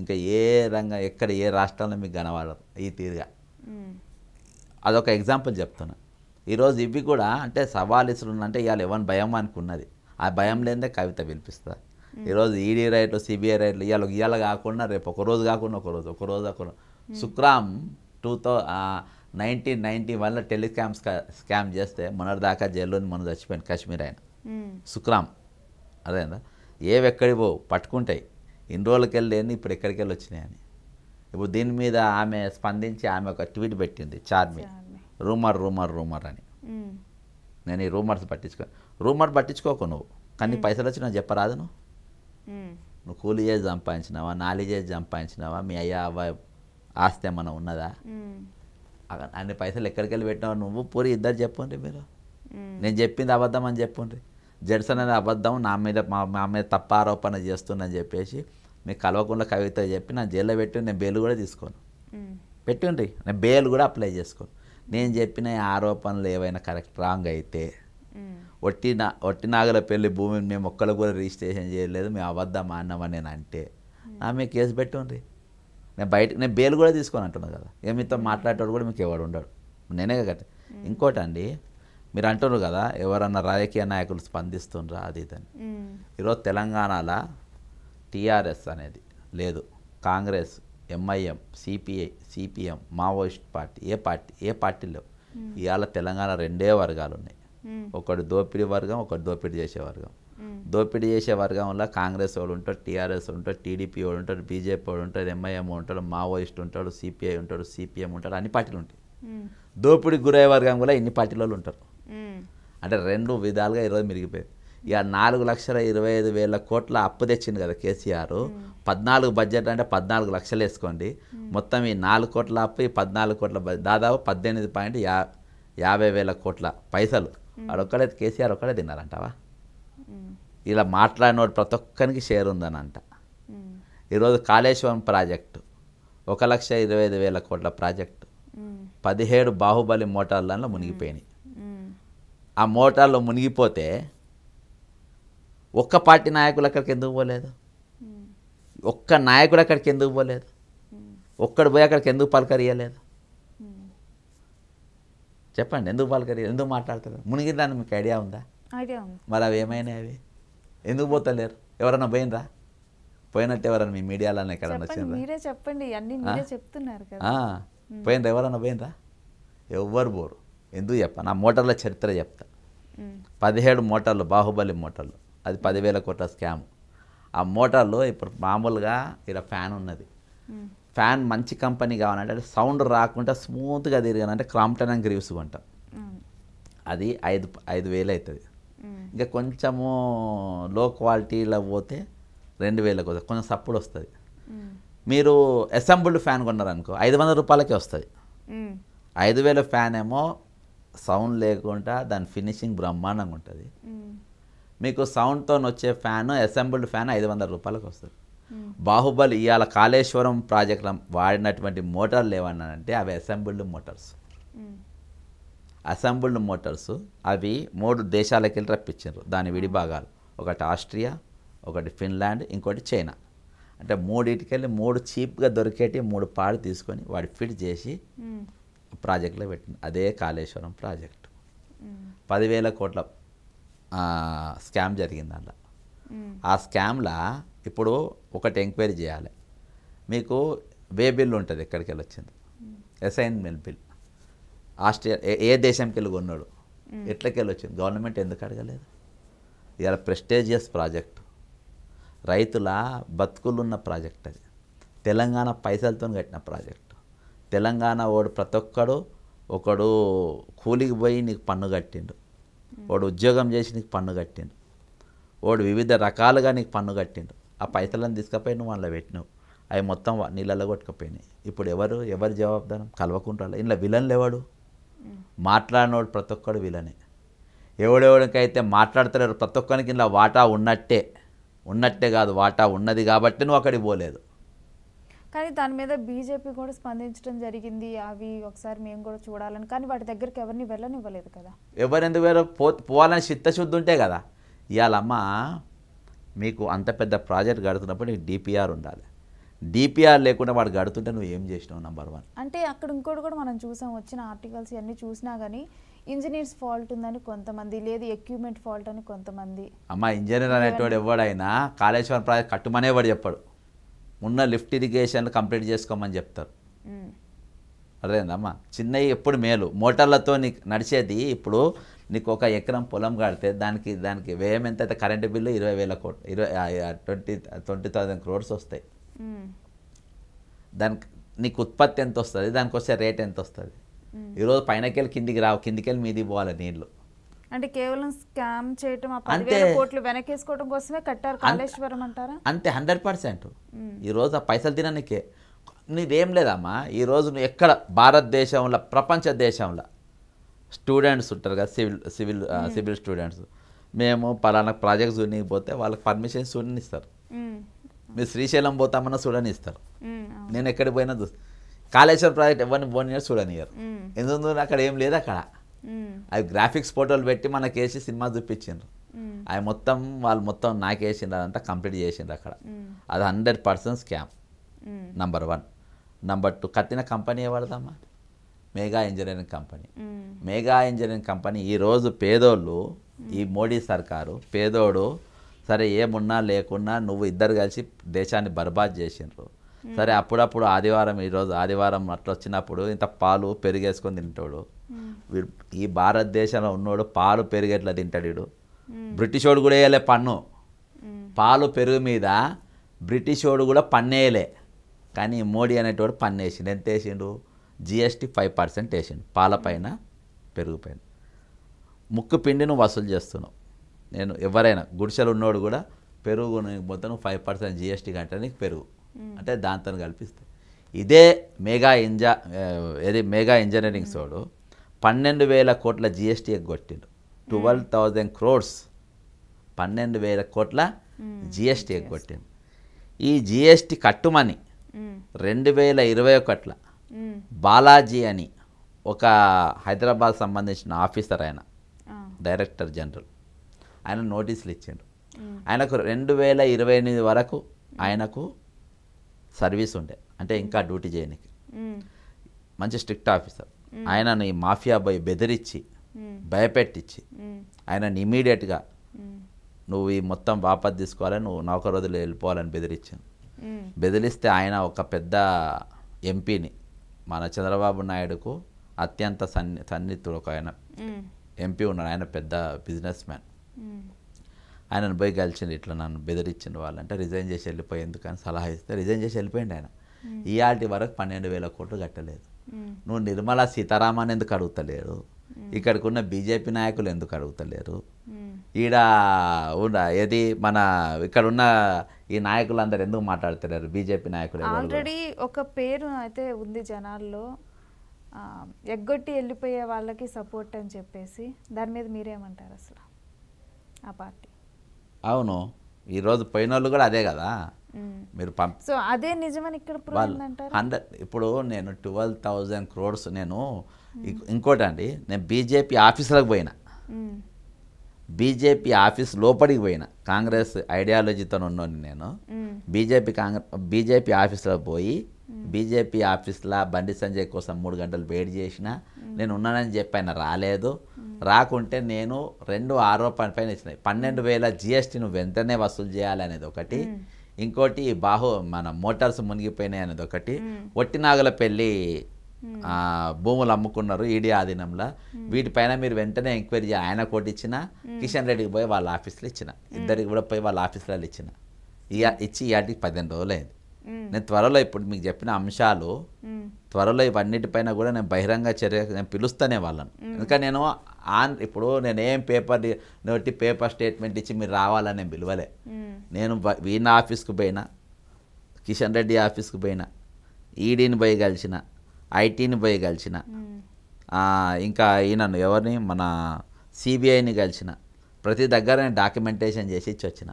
ఇంకా ఏ రంగం ఎక్కడ ఏ రాష్ట్రంలో మీకు కనబడరు ఈ తీరుగా అదొక ఎగ్జాంపుల్ చెప్తున్నా ఈరోజు ఇవి కూడా అంటే సవాలిసులు అంటే ఇవాళ ఎవరిని భయం అనుకున్నది ఆ భయం లేదే కవిత పిలిపిస్తారు ఈరోజు ఈడీ రైట్లు సిబిఐ రైట్లు ఇవాళ ఇవాళ కాకుండా రేపు ఒకరోజు కాకుండా ఒకరోజు ఒకరోజు ఒకరోజు Sukhram two thou nineteen ninety వన్లో స్కా స్కామ్ చేస్తే మొన్నటిదాకా జైల్లోని మొన్న చచ్చిపోయింది కాశ్మీర్ ఆయన సుక్రామ్ అదేనా ఏవి ఎక్కడికి పోవు పట్టుకుంటాయి ఇన్ని రోజులకి వెళ్ళేని ఇప్పుడు ఎక్కడికి వెళ్ళి వచ్చినాయని ఇప్పుడు దీని మీద ఆమె స్పందించి ఆమె ఒక ట్వీట్ పెట్టింది చార్మి రూమర్ రూమర్ రూమర్ అని నేను ఈ రూమర్స్ పట్టించుకో రూమర్ పట్టించుకోకు నువ్వు కానీ పైసలు వచ్చినా చెప్పరాదు నువ్వు నువ్వు కూలీ చేసి సంపాదించినావా నాలి చేసి సంపాదించినావా మీ అయ్యా అవ్వ ఆస్తి ఏమన్నా ఉన్నదా అన్ని పైసలు ఎక్కడికి వెళ్ళి పెట్టినావు నువ్వు పూరి ఇద్దరు చెప్పుండ్రి మీరు నేను చెప్పింది అబద్ధం అని చెప్పుండ్రి జెడ్స్ అనేది అబద్ధం నా మీద మా మీద తప్ప ఆరోపణ చేస్తుందని చెప్పేసి మీకు కలవకుండా కవిత చెప్పి నా జైల్లో పెట్టి నేను బెయిల్ కూడా తీసుకోను పెట్టిండ్రి నేను బెయిల్ కూడా అప్లై చేసుకోను నేను చెప్పిన ఆరోపణలు ఏవైనా కరెక్ట్ రాంగ్ అయితే ఒట్టి నా ఒట్టి నాగల పెళ్లి భూమిని మేము ఒక్కరు కూడా రిజిస్ట్రేషన్ చేయలేదు మేము అబద్ధం అన్నామని నేను అంటే నా మీద కేసు పెట్టుండ్రి నేను బయట నేను బెయిల్ కూడా తీసుకోను అంటున్నాను కదా ఇక మీతో మాట్లాడేటోడు కూడా మీకు ఎవడు ఉండడు నేనే కదా ఇంకోటండి అండి మీరు అంటున్నారు కదా ఎవరన్నా రాజకీయ నాయకులు స్పందిస్తుండ్రా అది ఇదని ఈరోజు తెలంగాణలో టీఆర్ఎస్ అనేది లేదు Congress MIM CPI CPM Maoist party ఏ పార్టీ ఏ పార్టీ లేవు ఇవాళ తెలంగాణ రెండే వర్గాలు ఉన్నాయి ఒకటి దోపిడీ వర్గం ఒకటి దోపిడీ చేసే వర్గం దోపిడీ చేసే వర్గంలో కాంగ్రెస్ వాళ్ళు ఉంటారు టీఆర్ఎస్ ఉంటారు టీడీపీ వాళ్ళు ఉంటారు బీజేపీ వాళ్ళు ఉంటారు ఎంఐఎం ఉంటాడు మావోయిస్ట్ ఉంటాడు సిపిఐ ఉంటాడు సిపిఎం ఉంటాడు అన్ని పార్టీలు ఉంటాయి దోపిడీ గురయ్యే వర్గం కూడా ఇన్ని పార్టీలలో ఉంటారు అంటే రెండు విధాలుగా ఈరోజు మిరిగిపోయాయి ఇక నాలుగు లక్షల ఇరవై ఐదు వేల కోట్ల అప్పు తెచ్చింది కదా కేసీఆర్ పద్నాలుగు బడ్జెట్ అంటే పద్నాలుగు లక్షలు వేసుకోండి మొత్తం ఈ నాలుగు కోట్ల అప్పు ఈ పద్నాలుగు కోట్ల దాదాపు పద్దెనిమిది పాయింట్ యా యాభై వేల కోట్ల పైసలు అడొక్కడే కేసీఆర్ ఒక్కడే తిన్నారంటావా ఇలా మాట్లాడినోడు ప్రతి ఒక్కరికి షేర్ ఉందనంట ఈరోజు కాళేశ్వరం ప్రాజెక్టు ఒక లక్ష ఇరవై ఐదు వేల కోట్ల ప్రాజెక్టు పదిహేడు బాహుబలి మోటార్లలో మునిగిపోయినాయి ఆ మోటార్లో మునిగిపోతే ఒక్క పార్టీ నాయకులు అక్కడికి ఎందుకు పోలేదు ఒక్క నాయకుడు అక్కడికి ఎందుకు పోలేదు ఒక్కడు పోయి అక్కడికి ఎందుకు పలకరియలేదు చెప్పండి ఎందుకు పలకరి ఎందుకు మాట్లాడతారు దాన్ని మీకు ఐడియా ఉందా ఐడియా మరి అవి ఏమైనా అవి ఎందుకు పోతలేరు ఎవరన్నా పోయినరా పోయినట్టు ఎవరన్నా మీ మీడియాలో ఎక్కడన్నా మీరే చెప్పండి పోయిందా చెప్తున్నారు ఎవరన్నా పోయినరా ఎవ్వరు పోరు ఎందుకు చెప్పాను ఆ మోటార్ల చరిత్ర చెప్తా పదిహేడు మోటార్లు బాహుబలి మోటార్లు అది పదివేల కోట్ల స్కామ్ ఆ మోటార్లు ఇప్పుడు మామూలుగా ఇలా ఫ్యాన్ ఉన్నది ఫ్యాన్ మంచి కంపెనీ కావాలంటే సౌండ్ రాకుండా స్మూత్గా తిరగాలంటే క్రాంప్టన్ అండ్ గ్రీవ్స్ కొంటాం అది ఐదు ఐదు వేలు అవుతుంది ఇంకా కొంచెము లో క్వాలిటీలో పోతే రెండు వేలకు వస్తుంది కొంచెం సప్పుడు వస్తుంది మీరు అసెంబ్ల్డ్ ఫ్యాన్ కొన్నారనుకో ఐదు వందల రూపాయలకే వస్తుంది ఐదు వేల ఫ్యాన్ ఏమో సౌండ్ లేకుండా దాని ఫినిషింగ్ బ్రహ్మాండంగా ఉంటుంది మీకు సౌండ్తో వచ్చే ఫ్యాన్ అసెంబ్ల్డ్ ఫ్యాన్ ఐదు వందల రూపాయలకు వస్తుంది బాహుబలి ఇవాళ కాళేశ్వరం ప్రాజెక్టులో వాడినటువంటి మోటార్లు ఏమన్నానంటే అవి అసెంబ్ల్డ్ మోటార్స్ అసెంబ్ల్డ్ మోటార్స్ అవి మూడు దేశాలకి వెళ్ళి రప్పించారు దాని విడిభాగాలు ఒకటి ఆస్ట్రియా ఒకటి ఫిన్లాండ్ ఇంకోటి చైనా అంటే మూడింటికెళ్ళి మూడు చీప్గా దొరికేటి మూడు పాడు తీసుకొని వాడి ఫిట్ చేసి ప్రాజెక్టులో పెట్టింది అదే కాళేశ్వరం ప్రాజెక్టు పదివేల కోట్ల స్కామ్ జరిగింది అందులో ఆ స్కామ్లా ఇప్పుడు ఒకటి ఎంక్వైరీ చేయాలి మీకు వే బిల్ ఉంటుంది ఎక్కడికి వెళ్ళి వచ్చింది అసైన్మెంట్ బిల్ ఆస్ట్రేలియా ఏ దేశంకి వెళ్ళి కొన్నాడు ఎట్లకి వెళ్ళి వచ్చింది గవర్నమెంట్ ఎందుకు అడగలేదు ఇవాళ ప్రెస్టేజియస్ ప్రాజెక్ట్ రైతుల బతుకులున్న ప్రాజెక్ట్ అది తెలంగాణ పైసలతో కట్టిన ప్రాజెక్ట్ తెలంగాణ వాడు ప్రతి ఒక్కడు ఒకడు కూలికి పోయి నీకు పన్ను కట్టిండు వాడు ఉద్యోగం చేసి నీకు పన్ను కట్టిండు వాడు వివిధ రకాలుగా నీకు పన్ను కట్టిండు ఆ పైసలను తీసుకపోయి నువ్వు అందులో పెట్టినావు అవి మొత్తం నీళ్ళలో కొట్టుకుపోయినాయి ఇప్పుడు ఎవరు ఎవరు జవాబుదారం కలవకుండా ఇంట్లో విలన్ లేవాడు మాట్లాడినోడు ప్రతి ఒక్కడు విలనే ఎవడెవడికైతే మాట్లాడతలేరు ప్రతి ఒక్కరికి ఇంట్లో వాటా ఉన్నట్టే ఉన్నట్టే కాదు వాటా ఉన్నది కాబట్టి నువ్వు అక్కడికి పోలేదు కానీ దాని మీద బీజేపీ కూడా స్పందించడం జరిగింది అవి ఒకసారి మేము కూడా చూడాలని కానీ వాటి దగ్గరికి ఎవరిని వెళ్ళనివ్వలేదు కదా ఎవరు ఎందుకు వెళ్ళ పోవాలని చిత్తశుద్ధి ఉంటే కదా ఇవాళమ్మ మీకు అంత పెద్ద ప్రాజెక్ట్ కడుతున్నప్పుడు నీకు డిపిఆర్ ఉండాలి డిపిఆర్ లేకుండా వాడు గడుతుంటే నువ్వు ఏం చేసినావు నంబర్ వన్ అంటే అక్కడ ఇంకోటి కూడా మనం చూసాం వచ్చిన ఆర్టికల్స్ అన్నీ చూసినా కానీ ఇంజనీర్స్ ఫాల్ట్ ఉందని కొంతమంది లేదు ఎక్విప్మెంట్ ఫాల్ట్ అని కొంతమంది అమ్మ ఇంజనీర్ అనేటోడు ఎవడైనా కాళేశ్వరం ప్రాజెక్ట్ కట్టుమనేవాడు చెప్పాడు ఉన్న లిఫ్ట్ ఇరిగేషన్ కంప్లీట్ చేసుకోమని చెప్తారు అర్థమైందమ్మా చిన్నవి ఎప్పుడు మేలు మోటార్లతో నీకు నడిచేది ఇప్పుడు నీకు ఒక ఎకరం పొలం కడితే దానికి దానికి వ్యయం ఎంత అయితే కరెంటు బిల్లు ఇరవై వేల కోట్లు ఇరవై ట్వంటీ ట్వంటీ థౌజండ్ క్రోర్స్ వస్తాయి దానికి నీకు ఉత్పత్తి ఎంత వస్తుంది దానికి వచ్చే రేట్ ఎంత వస్తుంది ఈరోజు పైనకెళ్ళి కిందికి రావు కిందికెళ్ళి మీది పోవాలి నీళ్ళు అంటే కేవలం స్కామ్ చేయటం అంతే కోట్లు వెనకేసుకోవడం కోసమే కట్టారు కాళేశ్వరం అంటారా అంతే హండ్రెడ్ పర్సెంట్ ఈరోజు ఆ పైసలు తిననికే నీదేం లేదమ్మా ఈరోజు నువ్వు ఎక్కడ భారతదేశంలో ప్రపంచ దేశంలో స్టూడెంట్స్ ఉంటారు కదా సివిల్ సివిల్ సివిల్ స్టూడెంట్స్ మేము పలానా ప్రాజెక్ట్ చూడనికి పోతే వాళ్ళకి పర్మిషన్ చూడని ఇస్తారు మీరు శ్రీశైలం పోతామన్నా చూడని ఇస్తారు నేను ఎక్కడికి పోయినా చూస్తాను కాళేశ్వరం ప్రాజెక్ట్ ఎవరిని పోనీ చూడనియరు ఎందుకు అక్కడ ఏం లేదు అక్కడ Hmm. అవి గ్రాఫిక్స్ ఫోటోలు పెట్టి మనకేసి సినిమా చూపించిండ్రు hmm. అవి మొత్తం వాళ్ళు మొత్తం నాకేసిండ్రు అదంతా కంప్లీట్ చేసిండ్రు అక్కడ hmm. అది hundred percent scam number one number two కట్టిన కంపెనీ ఎవరిదమ్మా Megha engineering company Megha engineering company ఈరోజు పేదోళ్ళు ఈ మోడీ సర్కారు పేదోడు సరే ఏమున్నా లేకున్నా నువ్వు ఇద్దరు కలిసి దేశాన్ని బర్బాద్ చేసిండ్రు సరే అప్పుడప్పుడు ఆదివారం ఈరోజు ఆదివారం అట్లా వచ్చినప్పుడు ఇంత పాలు పెరిగేసుకొని తింటాడు వీడు ఈ భారతదేశంలో ఉన్నోడు పాలు పెరిగేట్లా తింటాడు వీడు బ్రిటిష్ వాడు కూడా వేయలే పన్ను పాలు పెరుగు మీద బ్రిటిష్ వాడు కూడా వేయలే కానీ మోడీ అనేటోడు పన్ను వేసిండు ఎంత వేసిండు జిఎస్టీ ఫైవ్ పర్సెంట్ వేసిండు పాలపైన పెరుగుపైన ముక్కు పిండిని వసూలు చేస్తున్నావు నేను ఎవరైనా గుడిసెలు ఉన్నోడు కూడా పెరుగు మొత్తం ఫైవ్ పర్సెంట్ జిఎస్టీ కంటే నీకు పెరుగు అంటే దాంతో కల్పిస్తాయి ఇదే మెగా ఇంజా ఏది మెగా ఇంజనీరింగ్ తోడు పన్నెండు వేల కోట్ల జిఎస్టీ ఎగ్గొట్టిండు ట్వెల్వ్ థౌజండ్ క్రోడ్స్ పన్నెండు వేల కోట్ల జిఎస్టీ ఎగ్గొట్టిండు ఈ జిఎస్టీ కట్టుమని రెండు వేల ఇరవై ఒకట్ల బాలాజీ అని ఒక హైదరాబాద్ సంబంధించిన ఆఫీసర్ ఆయన డైరెక్టర్ జనరల్ ఆయన నోటీసులు ఇచ్చిండు ఆయనకు రెండు వేల ఇరవై ఎనిమిది వరకు ఆయనకు సర్వీస్ ఉండే అంటే ఇంకా డ్యూటీ చేయనికి మంచి స్ట్రిక్ట్ ఆఫీసర్ ఈ మాఫియా బాయ్ బెదిరించి భయపెట్టించి ఆయనను ఇమీడియట్గా నువ్వు ఈ మొత్తం వాపస్ తీసుకోవాలి నువ్వు నౌక రోజులు వెళ్ళిపోవాలని బెదిరించాను బెదిరిస్తే ఆయన ఒక పెద్ద ఎంపీని మన చంద్రబాబు నాయుడుకు అత్యంత సన్ని సన్నిహితుడు ఒక ఆయన ఎంపీ ఉన్నాడు ఆయన పెద్ద బిజినెస్ మ్యాన్ ఆయనను పోయి గెలిచింది ఇట్లా నన్ను బెదిరించిండు వాళ్ళంటే రిజైన్ చేసి వెళ్ళిపోయి ఎందుకని సలహా ఇస్తే రిజైన్ చేసి వెళ్ళిపోయింది ఆయన ఈఆర్టీ వరకు పన్నెండు వేల కోట్లు కట్టలేదు నువ్వు నిర్మలా సీతారామన్ ఎందుకు అడుగుతలేరు ఇక్కడికి ఉన్న బీజేపీ నాయకులు ఎందుకు అడుగుతలేరు ఈడ ఉన్న ఏది మన ఇక్కడ ఉన్న ఈ నాయకులు అందరు ఎందుకు మాట్లాడుతున్నారు బీజేపీ నాయకులు ఆల్రెడీ ఒక పేరు అయితే ఉంది జనాల్లో ఎగ్గొట్టి వెళ్ళిపోయే వాళ్ళకి సపోర్ట్ అని చెప్పేసి దాని మీద మీరేమంటారు అసలు ఆ పార్టీ అవును ఈరోజు పోయిన వాళ్ళు కూడా అదే కదా మీరు పంప సో అదే నిజమని ఇక్కడ హండ్రెడ్ ఇప్పుడు నేను ట్వెల్వ్ థౌజండ్ క్రోడ్స్ నేను ఇంకోటి అండి నేను బీజేపీ ఆఫీసులకు పోయినా బీజేపీ ఆఫీస్ లోపలికి పోయిన కాంగ్రెస్ ఐడియాలజీతో ఉన్నాను నేను బీజేపీ కాంగ్రెస్ బీజేపీ ఆఫీస్లో పోయి బీజేపీ ఆఫీస్లో బండి సంజయ్ కోసం మూడు గంటలు వెయిట్ చేసిన నేను ఉన్నానని చెప్పాను రాలేదు రాకుంటే నేను రెండు ఆరోపణ పైన ఇచ్చినాయి పన్నెండు వేల జిఎస్టీ నువ్వు వెంటనే వసూలు చేయాలనేది ఒకటి ఇంకోటి బాహు మన మోటార్స్ మునిగిపోయినాయి అనేది ఒకటి వట్టినాగుల పెళ్ళి భూములు అమ్ముకున్నారు ఈడీ ఆధీనంలో వీటిపైన మీరు వెంటనే ఎంక్వైరీ ఆయన కోటి ఇచ్చిన కిషన్ రెడ్డికి పోయి వాళ్ళ ఆఫీస్లో ఇచ్చిన ఇద్దరికి కూడా పోయి వాళ్ళ ఆఫీస్లో ఇచ్చిన ఇచ్చి ఇవాటికి పదిహేను రోజులు అయింది నేను త్వరలో ఇప్పుడు మీకు చెప్పిన అంశాలు త్వరలో ఇవన్నిటిపైన కూడా నేను బహిరంగ చర్య నేను పిలుస్తానే వాళ్ళను ఎందుకంటే నేను ఆన్ ఇప్పుడు నేనేం పేపర్ నోటి పేపర్ స్టేట్మెంట్ ఇచ్చి మీరు రావాలని నేను పిలవలే నేను వీణ ఆఫీస్కి పోయినా కిషన్ రెడ్డి ఆఫీస్కి పోయినా ఈడీని పోయి కలిసిన ఐటీని పోయి కలిసిన ఇంకా ఈయనను ఎవరిని మన సిబిఐని కలిసిన ప్రతి దగ్గర నేను డాక్యుమెంటేషన్ చేసి ఇచ్చి వచ్చిన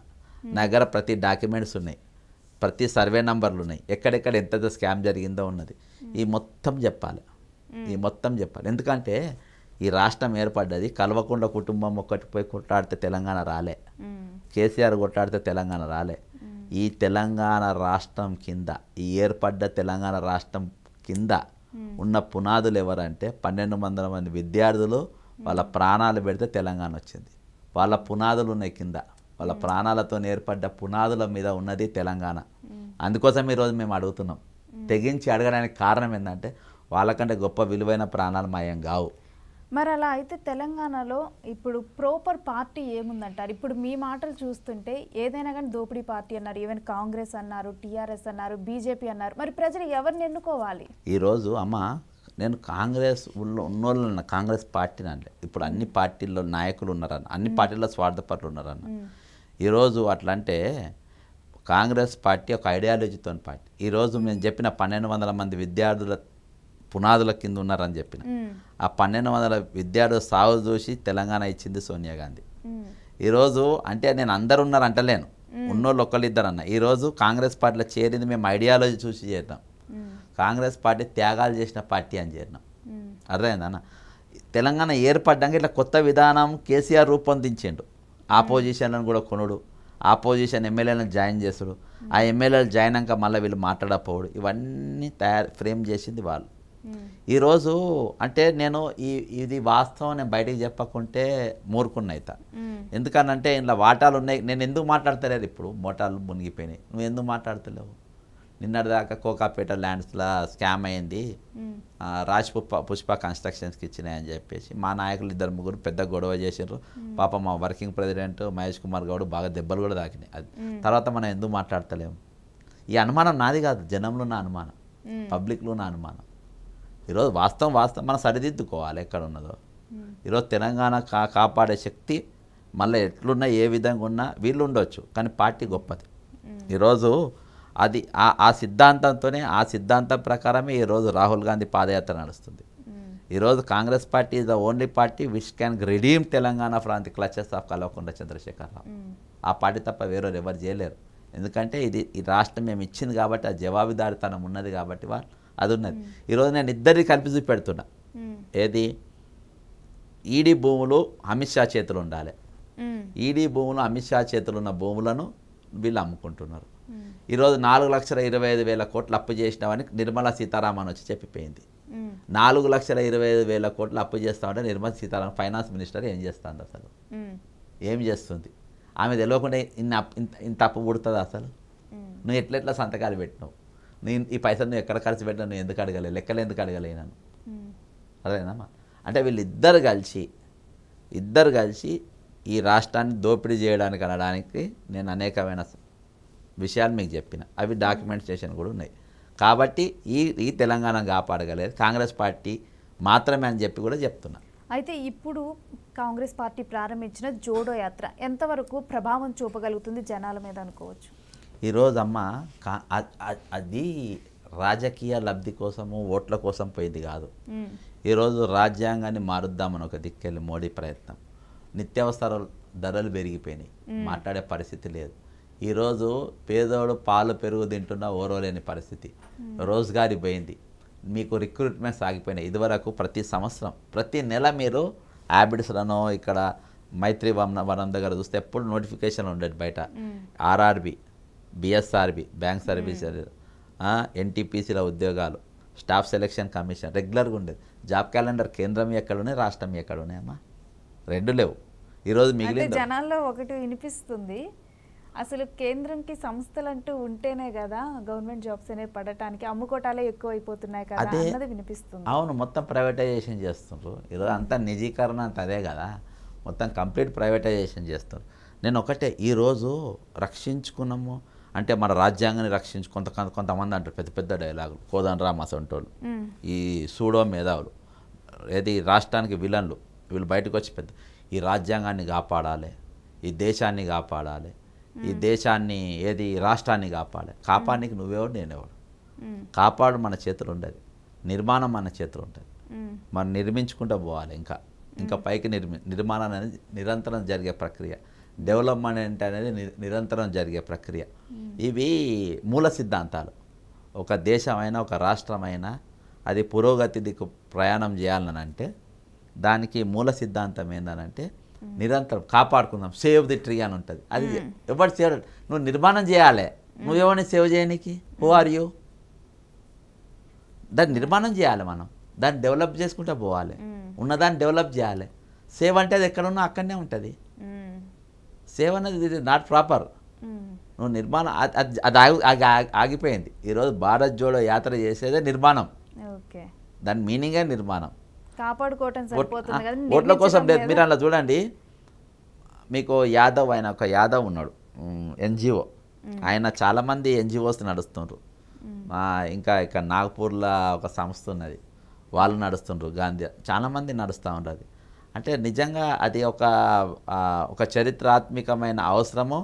నా దగ్గర ప్రతి డాక్యుమెంట్స్ ఉన్నాయి ప్రతి సర్వే నంబర్లు ఉన్నాయి ఎక్కడెక్కడ ఎంత స్కామ్ జరిగిందో ఉన్నది ఈ మొత్తం చెప్పాలి ఈ మొత్తం చెప్పాలి ఎందుకంటే ఈ రాష్ట్రం ఏర్పడ్డది కల్వకుండ కుటుంబం ఒక్కటి పోయి కొట్లాడితే తెలంగాణ రాలే కేసీఆర్ కొట్లాడితే తెలంగాణ రాలే ఈ తెలంగాణ రాష్ట్రం కింద ఈ ఏర్పడ్డ తెలంగాణ రాష్ట్రం కింద ఉన్న పునాదులు ఎవరంటే పన్నెండు వందల మంది విద్యార్థులు వాళ్ళ ప్రాణాలు పెడితే తెలంగాణ వచ్చింది వాళ్ళ పునాదులు ఉన్నాయి కింద వాళ్ళ ప్రాణాలతో ఏర్పడ్డ పునాదుల మీద ఉన్నది తెలంగాణ అందుకోసం ఈరోజు మేము అడుగుతున్నాం తెగించి అడగడానికి కారణం ఏంటంటే వాళ్ళకంటే గొప్ప విలువైన ప్రాణాలు మాయం కావు మరి అలా అయితే తెలంగాణలో ఇప్పుడు ప్రాపర్ పార్టీ ఏముందంటారు ఇప్పుడు మీ మాటలు చూస్తుంటే ఏదైనా కానీ దోపిడీ పార్టీ అన్నారు ఈవెన్ కాంగ్రెస్ అన్నారు టీఆర్ఎస్ అన్నారు బీజేపీ అన్నారు మరి ప్రజలు ఎవరిని ఎన్నుకోవాలి ఈరోజు అమ్మ నేను కాంగ్రెస్ ఉన్నోళ్ళన్న కాంగ్రెస్ పార్టీని అండి ఇప్పుడు అన్ని పార్టీల్లో నాయకులు ఉన్నారన్న అన్ని పార్టీల్లో స్వార్థపరులు ఉన్నారన్న ఈరోజు అట్లా అంటే కాంగ్రెస్ పార్టీ ఒక ఐడియాలజీతో పార్టీ ఈరోజు నేను చెప్పిన పన్నెండు వందల మంది విద్యార్థుల పునాదుల కింద ఉన్నారని చెప్పిన ఆ పన్నెండు వందల విద్యార్థులు సాగు చూసి తెలంగాణ ఇచ్చింది సోనియా గాంధీ ఈరోజు అంటే నేను అందరు ఉన్నారు అంటలేను ఉన్నోళ్ళు ఒక్కళ్ళిద్దరు అన్న ఈరోజు కాంగ్రెస్ పార్టీలో చేరింది మేము ఐడియాలజీ చూసి చేరినాం కాంగ్రెస్ పార్టీ త్యాగాలు చేసిన పార్టీ అని చేరినాం అర్థమైందన్న తెలంగాణ ఏర్పడ్డానికి ఇట్లా కొత్త విధానం కేసీఆర్ రూపొందించిండు ఆపోజిషన్లను కూడా కొనుడు ఆపోజిషన్ ఎమ్మెల్యేలను జాయిన్ చేసుడు ఆ ఎమ్మెల్యేలు జాయిన్ అయ్యాక మళ్ళీ వీళ్ళు మాట్లాడకపోవడు ఇవన్నీ తయారు ఫ్రేమ్ చేసింది వాళ్ళు ఈరోజు అంటే నేను ఈ ఇది వాస్తవం నేను బయటకు చెప్పకుంటే మూరుకున్నైత ఎందుకనంటే ఇంట్లో వాటాలు ఉన్నాయి నేను ఎందుకు మాట్లాడతలేదు ఇప్పుడు మోటార్లు మునిగిపోయినాయి నువ్వు ఎందుకు మాట్లాడతలేవు నిన్నటిదాకా కోకాపేట ల్యాండ్స్లో స్కామ్ అయింది రాజ్పుప్ప పుష్ప కన్స్ట్రక్షన్స్కి ఇచ్చినాయని చెప్పేసి మా నాయకులు ఇద్దరు ముగ్గురు పెద్ద గొడవ చేసారు పాప మా వర్కింగ్ ప్రెసిడెంట్ మహేష్ కుమార్ గౌడ్ బాగా దెబ్బలు కూడా తాకినాయి అది తర్వాత మనం ఎందుకు మాట్లాడతలేము ఈ అనుమానం నాది కాదు జనంలో నా అనుమానం పబ్లిక్లో నా అనుమానం ఈరోజు వాస్తవం వాస్తవం మనం సరిదిద్దుకోవాలి ఎక్కడ ఉన్నదో hmm. ఈరోజు తెలంగాణ కా కాపాడే శక్తి మళ్ళీ ఎట్లున్నా ఏ విధంగా ఉన్నా వీళ్ళు ఉండొచ్చు కానీ పార్టీ గొప్పది hmm. ఈరోజు అది ఆ ఆ సిద్ధాంతంతోనే ఆ సిద్ధాంతం ప్రకారమే ఈరోజు రాహుల్ గాంధీ పాదయాత్ర నడుస్తుంది hmm. ఈరోజు Congress party is the only party which can redeem Telangana from the clutches of Kalvakuntla Chandrashekhararao ఆ పార్టీ తప్ప వేరే ఎవరు చేయలేరు ఎందుకంటే ఇది ఈ రాష్ట్రం మేము ఇచ్చింది కాబట్టి ఆ జవాబుదారితనం ఉన్నది కాబట్టి వాళ్ళు అది ఉన్నది ఈరోజు నేను ఇద్దరిని కలిపి పెడుతున్నా ఏది ఈడీ భూములు అమిత్ షా చేతులు ఉండాలి ఈడీ భూములు అమిత్ షా చేతులు ఉన్న భూములను వీళ్ళు అమ్ముకుంటున్నారు ఈరోజు నాలుగు లక్షల ఇరవై ఐదు వేల కోట్లు అప్పు చేసినామని నిర్మలా సీతారామన్ వచ్చి చెప్పిపోయింది నాలుగు లక్షల ఇరవై ఐదు వేల కోట్లు అప్పు చేస్తామంటే నిర్మలా సీతారామన్ ఫైనాన్స్ మినిస్టర్ ఏం చేస్తుంది అసలు ఏం చేస్తుంది ఆమె తెలియకుండా ఇన్ని ఇంత ఇంత అప్పు పుడుతుంది అసలు నువ్వు ఎట్లెట్లా సంతకాలు పెట్టినావు నేను ఈ పైసలు ఎక్కడ ఖర్చు పెట్టాను ఎందుకు అడగలే లెక్కలు ఎందుకు నన్ను hmm. అదేనమ్మా అంటే వీళ్ళిద్దరు కలిసి ఇద్దరు కలిసి ఈ రాష్ట్రాన్ని దోపిడీ చేయడానికి అనడానికి నేను అనేకమైన విషయాలు మీకు చెప్పిన అవి hmm. డాక్యుమెంటేషన్ కూడా ఉన్నాయి కాబట్టి ఈ ఈ తెలంగాణ కాపాడగలేదు కాంగ్రెస్ పార్టీ మాత్రమే అని చెప్పి కూడా చెప్తున్నా అయితే ఇప్పుడు కాంగ్రెస్ పార్టీ ప్రారంభించిన జోడో యాత్ర ఎంతవరకు ప్రభావం చూపగలుగుతుంది జనాల మీద అనుకోవచ్చు ఈరోజు అమ్మ అది రాజకీయ లబ్ధి కోసము ఓట్ల కోసం పోయింది కాదు ఈరోజు రాజ్యాంగాన్ని మారుద్దామని ఒక దిక్కెళ్ళి మోడీ ప్రయత్నం నిత్యావసర ధరలు పెరిగిపోయినాయి మాట్లాడే పరిస్థితి లేదు ఈరోజు పేదోడు పాలు పెరుగు తింటున్న ఓరవలేని పరిస్థితి రోజుగారి పోయింది మీకు రిక్రూట్మెంట్ సాగిపోయినాయి ఇదివరకు ప్రతి సంవత్సరం ప్రతి నెల మీరు యాబిడ్స్లను ఇక్కడ మైత్రి వన వనం దగ్గర చూస్తే ఎప్పుడు నోటిఫికేషన్ ఉండేది బయట RRB BSRB bank service hmm. ఎన్టీపీసీల ఉద్యోగాలు స్టాఫ్ సెలెక్షన్ కమిషన్ రెగ్యులర్గా ఉండేది జాబ్ క్యాలెండర్ కేంద్రం ఎక్కడున్నాయి రాష్ట్రం ఎక్కడ అమ్మా రెండు లేవు ఈరోజు మిగిలిన జనాల్లో ఒకటి వినిపిస్తుంది అసలు కేంద్రంకి సంస్థలు అంటూ ఉంటేనే కదా గవర్నమెంట్ జాబ్స్ అనేవి పడటానికి అమ్ముకోటాలే ఎక్కువ అయిపోతున్నాయి కదా అన్నది వినిపిస్తుంది అవును మొత్తం ప్రైవేటైజేషన్ చేస్తున్నారు ఈరోజు అంతా నిజీకరణ అంత అదే కదా మొత్తం కంప్లీట్ ప్రైవేటైజేషన్ చేస్తున్నారు నేను ఒకటే ఈరోజు రక్షించుకున్నాము అంటే మన రాజ్యాంగాన్ని రక్షించు కొంత కొంతమంది అంటారు పెద్ద పెద్ద డైలాగులు కోదన్ రామ్ అసంటోళ్ళు ఈ సూడో మేధావులు ఏది రాష్ట్రానికి విలన్లు వీళ్ళు బయటకు వచ్చి పెద్ద ఈ రాజ్యాంగాన్ని కాపాడాలి ఈ దేశాన్ని కాపాడాలి ఈ దేశాన్ని ఏది రాష్ట్రాన్ని కాపాడాలి కాపాడానికి నువ్వెవడు నేనేవాడు కాపాడు మన చేతులు ఉండదు నిర్మాణం మన చేతులు ఉంటుంది మనం నిర్మించుకుంటూ పోవాలి ఇంకా ఇంకా పైకి నిర్మి నిర్మాణం అనేది నిరంతరం జరిగే ప్రక్రియ డెవలప్మెంట్ అనేది నిరంతరం జరిగే ప్రక్రియ ఇవి మూల సిద్ధాంతాలు ఒక దేశమైనా ఒక రాష్ట్రమైనా అది పురోగతి దిక్కు ప్రయాణం చేయాలని అంటే దానికి మూల సిద్ధాంతం ఏంటనంటే నిరంతరం కాపాడుకుందాం సేవ్ ది ట్రీ అని ఉంటుంది అది ఎవరు సేవ్ నువ్వు నిర్మాణం చేయాలి నువ్వేమని సేవ్ చేయడానికి హూ ఆర్ యూ దాన్ని నిర్మాణం చేయాలి మనం దాన్ని డెవలప్ చేసుకుంటూ పోవాలి ఉన్నదాన్ని డెవలప్ చేయాలి సేవ్ అంటే అది ఎక్కడున్నా అక్కడనే ఉంటుంది సేవ్ అనేది ఇట్ ఇస్ నాట్ ప్రాపర్ నువ్వు నిర్మాణం అది ఆగి ఆగిపోయింది ఈరోజు భారత్ జోడో యాత్ర చేసేదే నిర్మాణం దాని మీనింగే నిర్మాణం కాపాడుకోవటం ఓట్ల కోసం లేదు మీరు అలా చూడండి మీకు యాదవ్ ఆయన ఒక యాదవ్ ఉన్నాడు ఎన్జిఓ ఆయన చాలామంది ఎన్జిఓస్ నడుస్తుండ్రు ఇంకా ఇక్కడ నాగపూర్లో ఒక సంస్థ ఉన్నది వాళ్ళు నడుస్తుండ్రు గాంధీ చాలామంది నడుస్తూ ఉండదు అంటే నిజంగా అది ఒక ఒక చరిత్రాత్మకమైన అవసరము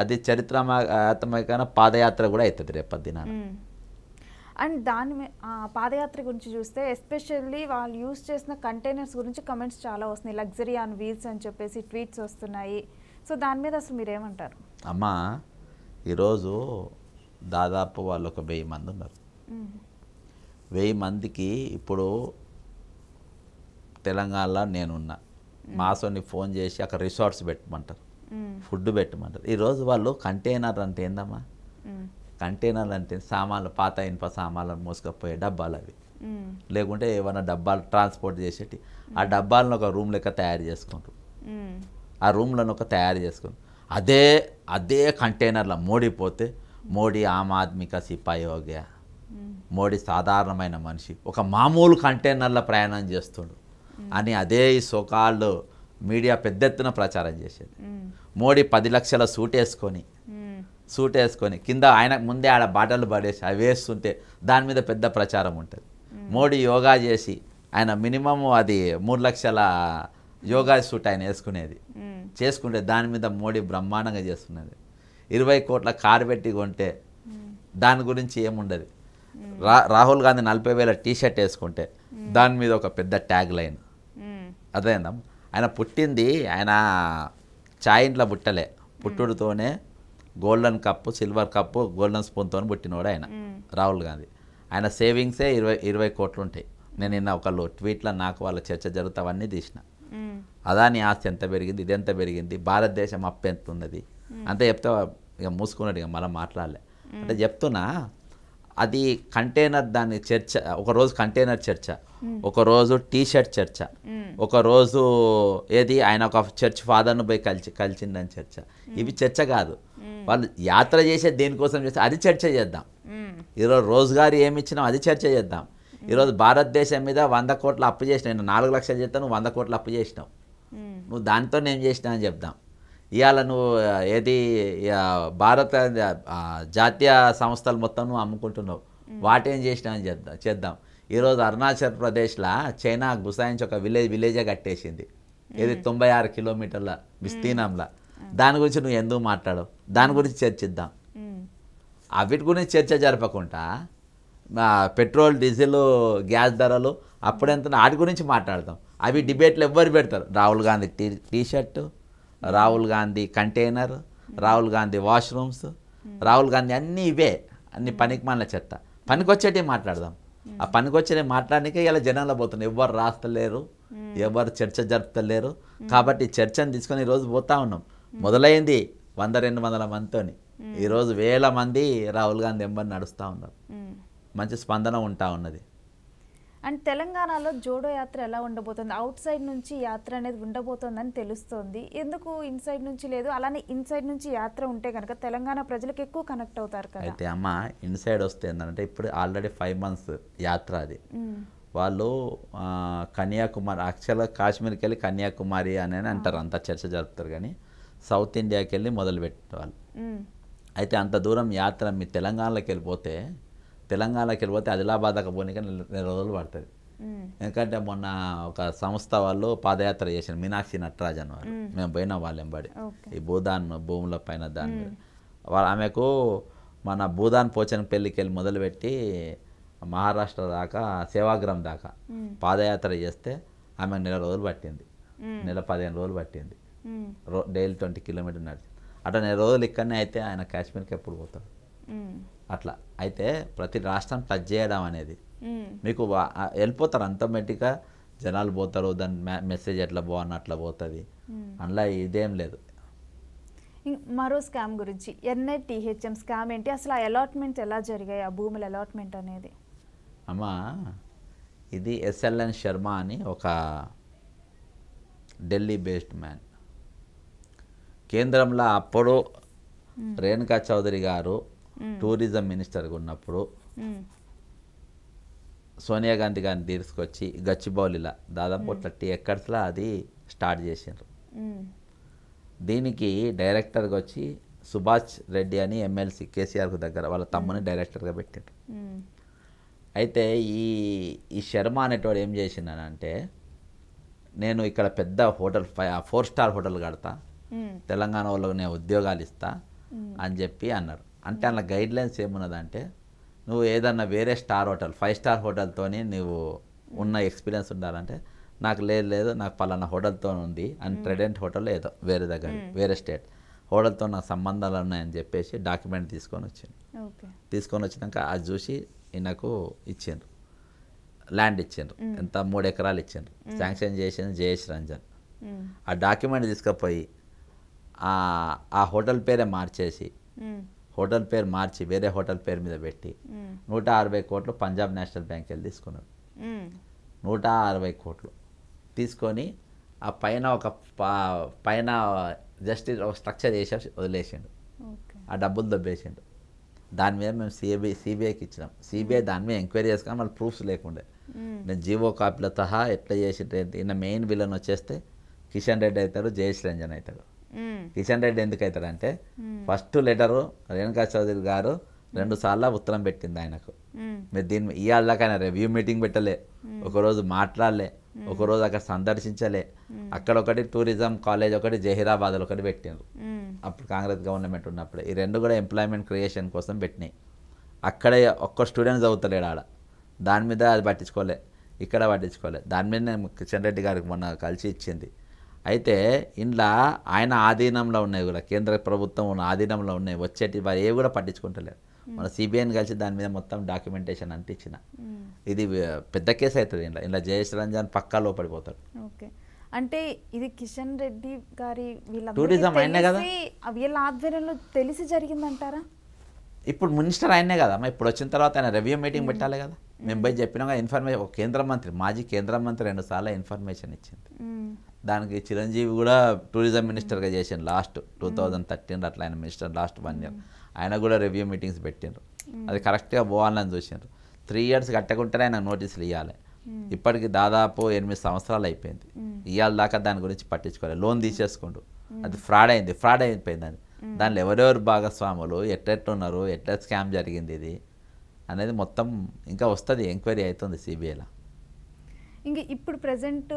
అది చరిత్రాత్మకమైన పాదయాత్ర కూడా అవుతుంది రేపటి అండ్ దాని పాదయాత్ర గురించి చూస్తే ఎస్పెషల్లీ వాళ్ళు యూస్ చేసిన కంటైనర్స్ గురించి కమెంట్స్ చాలా వస్తున్నాయి లగ్జరీ ఆన్ వీల్స్ అని చెప్పేసి ట్వీట్స్ వస్తున్నాయి సో దాని మీద అసలు మీరేమంటారు అమ్మా ఈరోజు దాదాపు వాళ్ళు ఒక వెయ్యి మంది ఉన్నారు వెయ్యి మందికి ఇప్పుడు తెలంగాణలో నేనున్నా మాసోని ఫోన్ చేసి అక్కడ రిసార్ట్స్ పెట్టమంటారు ఫుడ్ పెట్టమంటారు ఈరోజు వాళ్ళు కంటైనర్ అంటే ఏందమ్మా కంటైనర్ అంటే సామాన్లు పాత ఇనుప సామాన్లు మోసుకపోయే డబ్బాలు అవి లేకుంటే ఏమైనా డబ్బాలు ట్రాన్స్పోర్ట్ చేసేటి ఆ డబ్బాలను ఒక రూమ్ లెక్క తయారు చేసుకుంటారు ఆ రూమ్లను ఒక తయారు చేసుకుంటారు అదే అదే కంటైనర్లో పోతే మోడీ ఆమ్ ఆద్మిక సిపాయోగ్య మోడీ సాధారణమైన మనిషి ఒక మామూలు కంటైనర్లో ప్రయాణం చేస్తుండు అని అదే సోకాళ్ళు మీడియా పెద్ద ఎత్తున ప్రచారం చేసేది మోడీ పది లక్షల సూట్ వేసుకొని సూట్ వేసుకొని కింద ఆయన ముందే ఆడ బాటలు పడేసి అవి వేస్తుంటే దాని మీద పెద్ద ప్రచారం ఉంటుంది మోడీ యోగా చేసి ఆయన మినిమము అది మూడు లక్షల యోగా సూట్ ఆయన వేసుకునేది చేసుకుంటే దాని మీద మోడీ బ్రహ్మాండంగా చేస్తున్నది ఇరవై కోట్ల కారు పెట్టి కొంటే దాని గురించి ఏముండదు రా రాహుల్ గాంధీ నలభై వేల టీషర్ట్ వేసుకుంటే దాని మీద ఒక పెద్ద ట్యాగ్ లైన్ అదేనా ఆయన పుట్టింది ఆయన ఇంట్లో పుట్టలే పుట్టుడుతోనే golden cup silver cup golden స్పూన్తో పుట్టినవాడు ఆయన రాహుల్ గాంధీ ఆయన సేవింగ్సే ఇరవై ఇరవై కోట్లు ఉంటాయి నేను నిన్న ఒకళ్ళు ట్వీట్లో నాకు వాళ్ళ చర్చ జరుగుతావన్నీ తీసిన అదాని ఆస్తి ఎంత పెరిగింది ఇది ఎంత పెరిగింది భారతదేశం అప్పు ఎంత ఉన్నది అంతే చెప్తే ఇక మూసుకున్నాడు ఇక మళ్ళీ మాట్లాడలే అంటే చెప్తున్నా అది కంటైనర్ దాని చర్చ ఒకరోజు కంటైనర్ చర్చ Hmm. ఒకరోజు టీ షర్ట్ చర్చ hmm. ఒకరోజు ఏది ఆయన ఒక చర్చ్ ఫాదర్ను పోయి కలిసి కలిసిందని చర్చ hmm. ఇవి చర్చ కాదు వాళ్ళు యాత్ర చేసే దేనికోసం చేస్తే అది చర్చ చేద్దాం ఈరోజు రోజుగారు ఏమి ఇచ్చినాం అది చర్చ చేద్దాం ఈరోజు భారతదేశం మీద వంద కోట్ల అప్పు చేసిన నేను నాలుగు లక్షలు చెప్తాను నువ్వు వంద కోట్ల అప్పు చేసినావు నువ్వు దాంతో నేను చేసినా అని చెప్దాం ఇవాళ నువ్వు ఏది భారత జాతీయ సంస్థలు మొత్తం నువ్వు అమ్ముకుంటున్నావు వాటేం చేసినా అని చెప్దాం చేద్దాం ఈరోజు అరుణాచల్ ప్రదేశ్లో చైనా గుసాయించి ఒక విలేజ్ విలేజే కట్టేసింది ఇది తొంభై ఆరు కిలోమీటర్ల విస్తీర్ణంలో దాని గురించి నువ్వు ఎందుకు మాట్లాడవు దాని గురించి చర్చిద్దాం అవిటి గురించి చర్చ జరపకుండా పెట్రోల్ డీజిల్ గ్యాస్ ధరలు అప్పుడెంత వాటి గురించి మాట్లాడతాం అవి డిబేట్లు ఎవ్వరు పెడతారు Rahul Gandhi T T shirt Rahul Gandhi container Rahul Gandhi washrooms Rahul Gandhi అన్నీ ఇవే అన్ని పనికి మనల చెత్త పనికి వచ్చేటి మాట్లాడదాం ఆ పనికొచ్చిన నేను మాట్లాడడానికే ఇలా జనాల్లో పోతున్నాను ఎవరు రాస్తలేరు ఎవరు చర్చ జరుపుతలేరు కాబట్టి చర్చను తీసుకొని ఈరోజు పోతా ఉన్నాం మొదలైంది వంద రెండు వందల మందితోని ఈరోజు వేల మంది రాహుల్ గాంధీ ఎంబర్ నడుస్తూ ఉన్నారు మంచి స్పందన ఉంటా ఉన్నది అండ్ తెలంగాణలో జోడో యాత్ర ఎలా ఉండబోతుంది అవుట్ సైడ్ నుంచి యాత్ర అనేది ఉండబోతోందని తెలుస్తోంది ఎందుకు ఇన్సైడ్ నుంచి లేదు అలానే ఇన్సైడ్ నుంచి యాత్ర ఉంటే కనుక తెలంగాణ ప్రజలకు ఎక్కువ కనెక్ట్ అవుతారు కదా అయితే అమ్మ ఇన్సైడ్ వస్తే ఏంటంటే ఇప్పుడు ఆల్రెడీ ఫైవ్ మంత్స్ యాత్ర అది వాళ్ళు కన్యాకుమారి యాక్చువల్గా కాశ్మీర్కి వెళ్ళి కన్యాకుమారి అని అంటారు అంత చర్చ జరుపుతారు కానీ సౌత్ ఇండియాకి వెళ్ళి మొదలు వాళ్ళు అయితే అంత దూరం యాత్ర మీ తెలంగాణలోకి వెళ్ళిపోతే తెలంగాణకి వెళ్ళిపోతే ఆదిలాబాద్ పోనీకి నెల రోజులు పడుతుంది ఎందుకంటే మొన్న ఒక సంస్థ వాళ్ళు పాదయాత్ర చేసిన మీనాక్షి నటరాజన్ వాళ్ళు మేము పోయినాం వాళ్ళు ఎంబడి ఈ భూదాన్ భూముల పైన దాని వాళ్ళ ఆమెకు మన భూదాన్ పోచన్ పెళ్లికి వెళ్ళి మొదలుపెట్టి మహారాష్ట్ర దాకా సేవాగ్రహం దాకా పాదయాత్ర చేస్తే ఆమె నెల రోజులు పట్టింది నెల పదిహేను రోజులు పట్టింది రో డైలీ ట్వంటీ కిలోమీటర్ నడిచింది అట్లా నెల రోజులు ఇక్కడనే అయితే ఆయన కాశ్మీర్కి ఎప్పుడు పోతాడు అట్లా అయితే ప్రతి రాష్ట్రం టచ్ చేయడం అనేది మీకు వెళ్ళిపోతారు అంతమెటిక్గా జనాలు పోతారు దాని మెసేజ్ ఎట్లా బాగున్నా అట్లా పోతుంది అందులో ఇదేం లేదు మరో స్కామ్ గురించి ఎన్ఐటిహెచ్ఎం స్కామ్ ఏంటి అసలు ఆ అలాట్మెంట్ ఎలా జరిగాయి ఆ భూముల అలాట్మెంట్ అనేది అమ్మా ఇది ఎస్ఎల్ఎన్ శర్మ అని ఒక ఢిల్లీ బేస్డ్ మ్యాన్ కేంద్రంలో అప్పుడు రేణుకా చౌదరి గారు టూరిజం మినిస్టర్గా ఉన్నప్పుడు సోనియా గాంధీ గారిని తీసుకొచ్చి గచ్చిబౌలిలా దాదాపు థర్టీ ఎకర్స్లో అది స్టార్ట్ చేసిండ్రు దీనికి డైరెక్టర్గా వచ్చి సుభాష్ రెడ్డి అని ఎమ్మెల్సీ కేసీఆర్కు దగ్గర వాళ్ళ తమ్ముని డైరెక్టర్గా పెట్టిండ్రు అయితే ఈ ఈ శర్మ అనేటోడు ఏం చేసిందనంటే నేను ఇక్కడ పెద్ద hotel five four star hotel కడతా తెలంగాణ వాళ్ళకు నేను ఉద్యోగాలు ఇస్తా అని చెప్పి అన్నారు అంటే అందులో గైడ్ లైన్స్ ఏమున్నదంటే నువ్వు ఏదన్నా వేరే స్టార్ హోటల్ ఫైవ్ స్టార్ హోటల్తో నువ్వు ఉన్న ఎక్స్పీరియన్స్ ఉండాలంటే నాకు లేదు లేదు నాకు పలానా హోటల్తో ఉంది అండ్ ట్రెడెంట్ హోటల్ ఏదో వేరే దగ్గర వేరే స్టేట్ హోటల్తో నాకు సంబంధాలు ఉన్నాయని చెప్పేసి డాక్యుమెంట్ తీసుకొని వచ్చింది తీసుకొని వచ్చినాక అది చూసి ఈయనకు ఇచ్చిండ్రు ల్యాండ్ ఇచ్చిండ్రు ఎంత మూడు ఎకరాలు ఇచ్చిండ్రు శాంక్షన్ చేసింది జయేష్ రంజన్ ఆ డాక్యుమెంట్ తీసుకుపోయి ఆ హోటల్ పేరే మార్చేసి హోటల్ పేరు మార్చి వేరే హోటల్ పేరు మీద పెట్టి నూట అరవై కోట్లు పంజాబ్ నేషనల్ బ్యాంక్ వెళ్ళి తీసుకున్నాడు నూట అరవై కోట్లు తీసుకొని ఆ పైన ఒక పైన జస్ట్ ఒక స్ట్రక్చర్ చేసి వదిలేసిండు ఆ డబ్బులు దొబ్బేసిండు దాని మీద మేము సిబిఐ సిబిఐకి ఇచ్చినాం సిబిఐ దాని మీద ఎంక్వైరీ చేసుకుని మళ్ళీ ప్రూఫ్స్ లేకుండే నేను జీవో కాపీలతో ఎట్లా చేసింటే ఈయన మెయిన్ విలన్ వచ్చేస్తే కిషన్ రెడ్డి అవుతాడు జయేష్ రంజన్ అవుతాడు కిషన్ రెడ్డి ఎందుకు అవుతాడంటే ఫస్ట్ లెటరు రేణుకా చౌదరి గారు రెండు సార్లు ఉత్తరం పెట్టింది ఆయనకు మీరు దీన్ని ఆయన రివ్యూ మీటింగ్ పెట్టలే ఒకరోజు మాట్లాడలే ఒకరోజు అక్కడ సందర్శించలే అక్కడ ఒకటి టూరిజం కాలేజ్ ఒకటి జహీరాబాద్ ఒకటి పెట్టినారు అప్పుడు కాంగ్రెస్ గవర్నమెంట్ ఉన్నప్పుడు ఈ రెండు కూడా ఎంప్లాయ్మెంట్ క్రియేషన్ కోసం పెట్టినాయి అక్కడే ఒక్క స్టూడెంట్ చదువుతలేడు ఆడ దాని మీద అది పట్టించుకోలే ఇక్కడ పట్టించుకోలే దాని మీద కిషన్ రెడ్డి గారికి మొన్న కలిసి ఇచ్చింది అయితే ఇంట్లో ఆయన ఆధీనంలో ఉన్నాయి కూడా కేంద్ర ప్రభుత్వం ఉన్న ఆధీనంలో ఉన్నాయి వచ్చేటి వారు ఏవి కూడా పట్టించుకుంటలేరు మన సిబిఐని కలిసి దాని మీద మొత్తం డాక్యుమెంటేషన్ అంటించిన ఇది పెద్ద కేసు అవుతుంది ఇందులో ఇందులో జయేష్ రంజన్ పక్కా లోపడిపోతాడు అంటే ఇది కిషన్ రెడ్డి గారి వీళ్ళ టూరిజం అయినా కదా వీళ్ళ ఆధ్వర్యంలో తెలిసి జరిగిందంటారా ఇప్పుడు మినిస్టర్ ఆయనే కదా ఇప్పుడు వచ్చిన తర్వాత ఆయన రెవ్యూ మీటింగ్ పెట్టాలి కదా మేము పోయి చెప్పినాక ఇన్ఫర్మేషన్ కేంద్ర మంత్రి మాజీ కేంద్ర మంత్రి రెండు సార్లు ఇన్ఫర్మేషన్ ఇచ్చింది దానికి చిరంజీవి కూడా టూరిజం మినిస్టర్గా చేసిండు లాస్ట్ టూ థౌజండ్ థర్టీన్లో అట్లా ఆయన మినిస్టర్ లాస్ట్ వన్ ఇయర్ ఆయన కూడా రివ్యూ మీటింగ్స్ పెట్టిండ్రు అది కరెక్ట్గా పోవాలని చూసిండ్రు త్రీ ఇయర్స్ కట్టకుంటేనే ఆయన నోటీసులు ఇవ్వాలి ఇప్పటికి దాదాపు ఎనిమిది సంవత్సరాలు అయిపోయింది ఇవాళ దాకా దాని గురించి పట్టించుకోలేదు లోన్ తీసేసుకుంటూ అది ఫ్రాడ్ అయింది ఫ్రాడ్ అయిపోయింది అది దానిలో ఎవరెవరు భాగస్వాములు ఉన్నారు ఎట్లా స్కామ్ జరిగింది ఇది అనేది మొత్తం ఇంకా వస్తుంది ఎంక్వైరీ అవుతుంది సిబిఐలో ఇంకా ఇప్పుడు ప్రజెంట్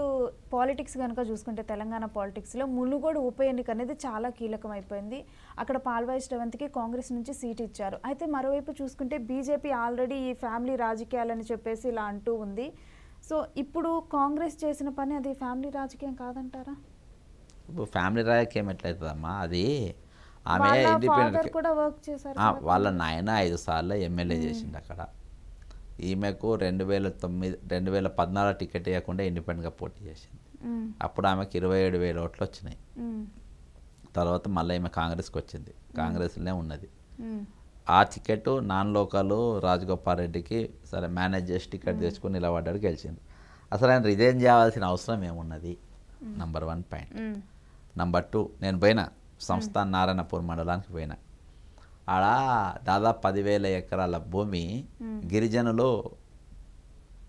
పాలిటిక్స్ కనుక చూసుకుంటే తెలంగాణ పాలిటిక్స్లో మునుగోడు ఉప ఎన్నిక అనేది చాలా కీలకం అయిపోయింది అక్కడ పాల్వాయి శ్రవంత్కి కాంగ్రెస్ నుంచి సీట్ ఇచ్చారు అయితే మరోవైపు చూసుకుంటే బీజేపీ ఆల్రెడీ ఈ ఫ్యామిలీ రాజకీయాలని చెప్పేసి ఇలా అంటూ ఉంది సో ఇప్పుడు కాంగ్రెస్ చేసిన పని అది ఫ్యామిలీ రాజకీయం కాదంటారా ఇప్పుడు ఫ్యామిలీ రాజకీయం ఎట్లయితుందమ్మా అది ఆమె ఇండిపెండెంట్ కూడా వర్క్ చేశారు వాళ్ళ నాయన ఐదు సార్లు ఎమ్మెల్యే చేసింది అక్కడ ఈమెకు రెండు వేల తొమ్మిది రెండు వేల పద్నాలుగు టికెట్ ఇవ్వకుండా ఇండిపెండెంట్గా పోటీ చేసింది అప్పుడు ఆమెకు ఇరవై ఏడు వేల ఓట్లు వచ్చినాయి తర్వాత మళ్ళీ ఈమె కాంగ్రెస్కి వచ్చింది కాంగ్రెస్లోనే ఉన్నది ఆ టికెట్ నాన్ లోకలు రాజగోపాల్ రెడ్డికి సరే మేనేజ్ చేసి టికెట్ తెచ్చుకుని నిలబడ్డాడు గెలిచింది అసలు ఆయన రిజైన్ చేయాల్సిన అవసరం ఏమున్నది number one point number two నేను పోయినా సంస్థ నారాయణపూర్ మండలానికి పోయినా ఆడ దాదాపు పదివేల ఎకరాల భూమి గిరిజనులు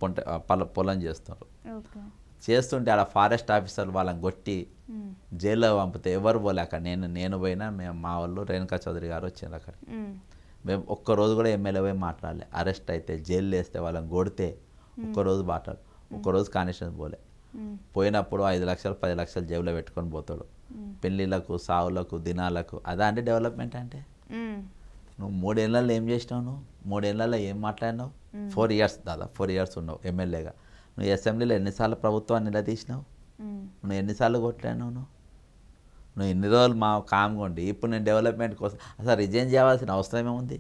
పొంట పొల పొలం చేస్తున్నారు చేస్తుంటే ఆడ ఫారెస్ట్ ఆఫీసర్ వాళ్ళని కొట్టి జైల్లో పంపితే ఎవరు పోలే అక్కడ నేను నేను పోయినా మేము మా వాళ్ళు రేణుకా చౌదరి గారు వచ్చారు అక్కడ మేము ఒక్కరోజు కూడా ఎమ్మెల్యే పోయి మాట్లాడలే అరెస్ట్ అయితే జైల్లో వేస్తే వాళ్ళని కొడితే ఒక్కరోజు మాట్లాడు ఒక్కరోజు కానిషన్ పోలే పోయినప్పుడు ఐదు లక్షలు పది లక్షలు జైబులో పెట్టుకొని పోతాడు పెళ్ళిళ్ళకు సావులకు దినాలకు అదా అంటే డెవలప్మెంట్ అంటే నువ్వు మూడేళ్ళల్లో ఏం చేసినావు నువ్వు మూడేళ్ళల్లో ఏం మాట్లాడినావు ఫోర్ ఇయర్స్ దాదా ఫోర్ ఇయర్స్ ఉన్నావు ఎమ్మెల్యేగా నువ్వు అసెంబ్లీలో ఎన్నిసార్లు ప్రభుత్వాన్ని నిలదీసినావు నువ్వు ఎన్నిసార్లు కొట్టాను నువ్వు నువ్వు ఎన్ని రోజులు మా కామ్గా ఉండి ఇప్పుడు నేను డెవలప్మెంట్ కోసం అసలు రిజైన్ చేయాల్సిన అవసరం ఏముంది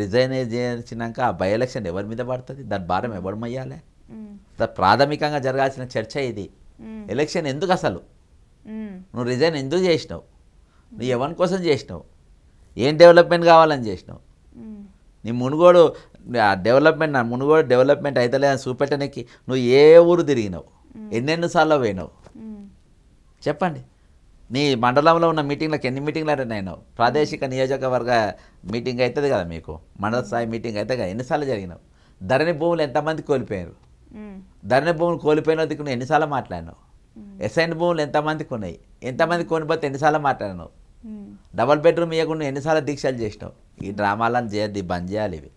రిజైన్ చేసినాక ఆ బై ఎలక్షన్ ఎవరి మీద పడుతుంది దాని భారం ఎవరు అయ్యాలి ప్రాథమికంగా జరగాల్సిన చర్చ ఇది ఎలక్షన్ ఎందుకు అసలు నువ్వు రిజైన్ ఎందుకు చేసినావు నువ్వు ఎవరి కోసం చేసినావు ఏం డెవలప్మెంట్ కావాలని చేసినావు నీ మునుగోడు ఆ డెవలప్మెంట్ నా మునుగోడు డెవలప్మెంట్ అవుతలేదని చూపెట్టడానికి నువ్వు ఏ ఊరు తిరిగినావు ఎన్నెన్ని సార్లు పోయినావు చెప్పండి నీ మండలంలో ఉన్న మీటింగ్లకు ఎన్ని మీటింగ్లు అటెండ్ అయినావు ప్రాదేశిక నియోజకవర్గ మీటింగ్ అవుతుంది కదా మీకు మండల స్థాయి మీటింగ్ అయితే కదా ఎన్నిసార్లు జరిగినావు ధరణి భూములు ఎంతమంది కోల్పోయారు ధరణి భూములు కోల్పోయిన దిక్కు నువ్వు ఎన్నిసార్లు మాట్లాడినావు ఎస్ఐన్ భూములు ఎంతమంది కొన్నాయి ఎంతమంది కొనిపోతే ఎన్నిసార్లు మాట్లాడినావు డబల్ బెడ్రూమ్ ఇవ్వకుండా ఎన్నిసార్లు దీక్షలు చేసినావు ఈ డ్రామాలను చేయద్ది బంద్ చేయాలి ఇవి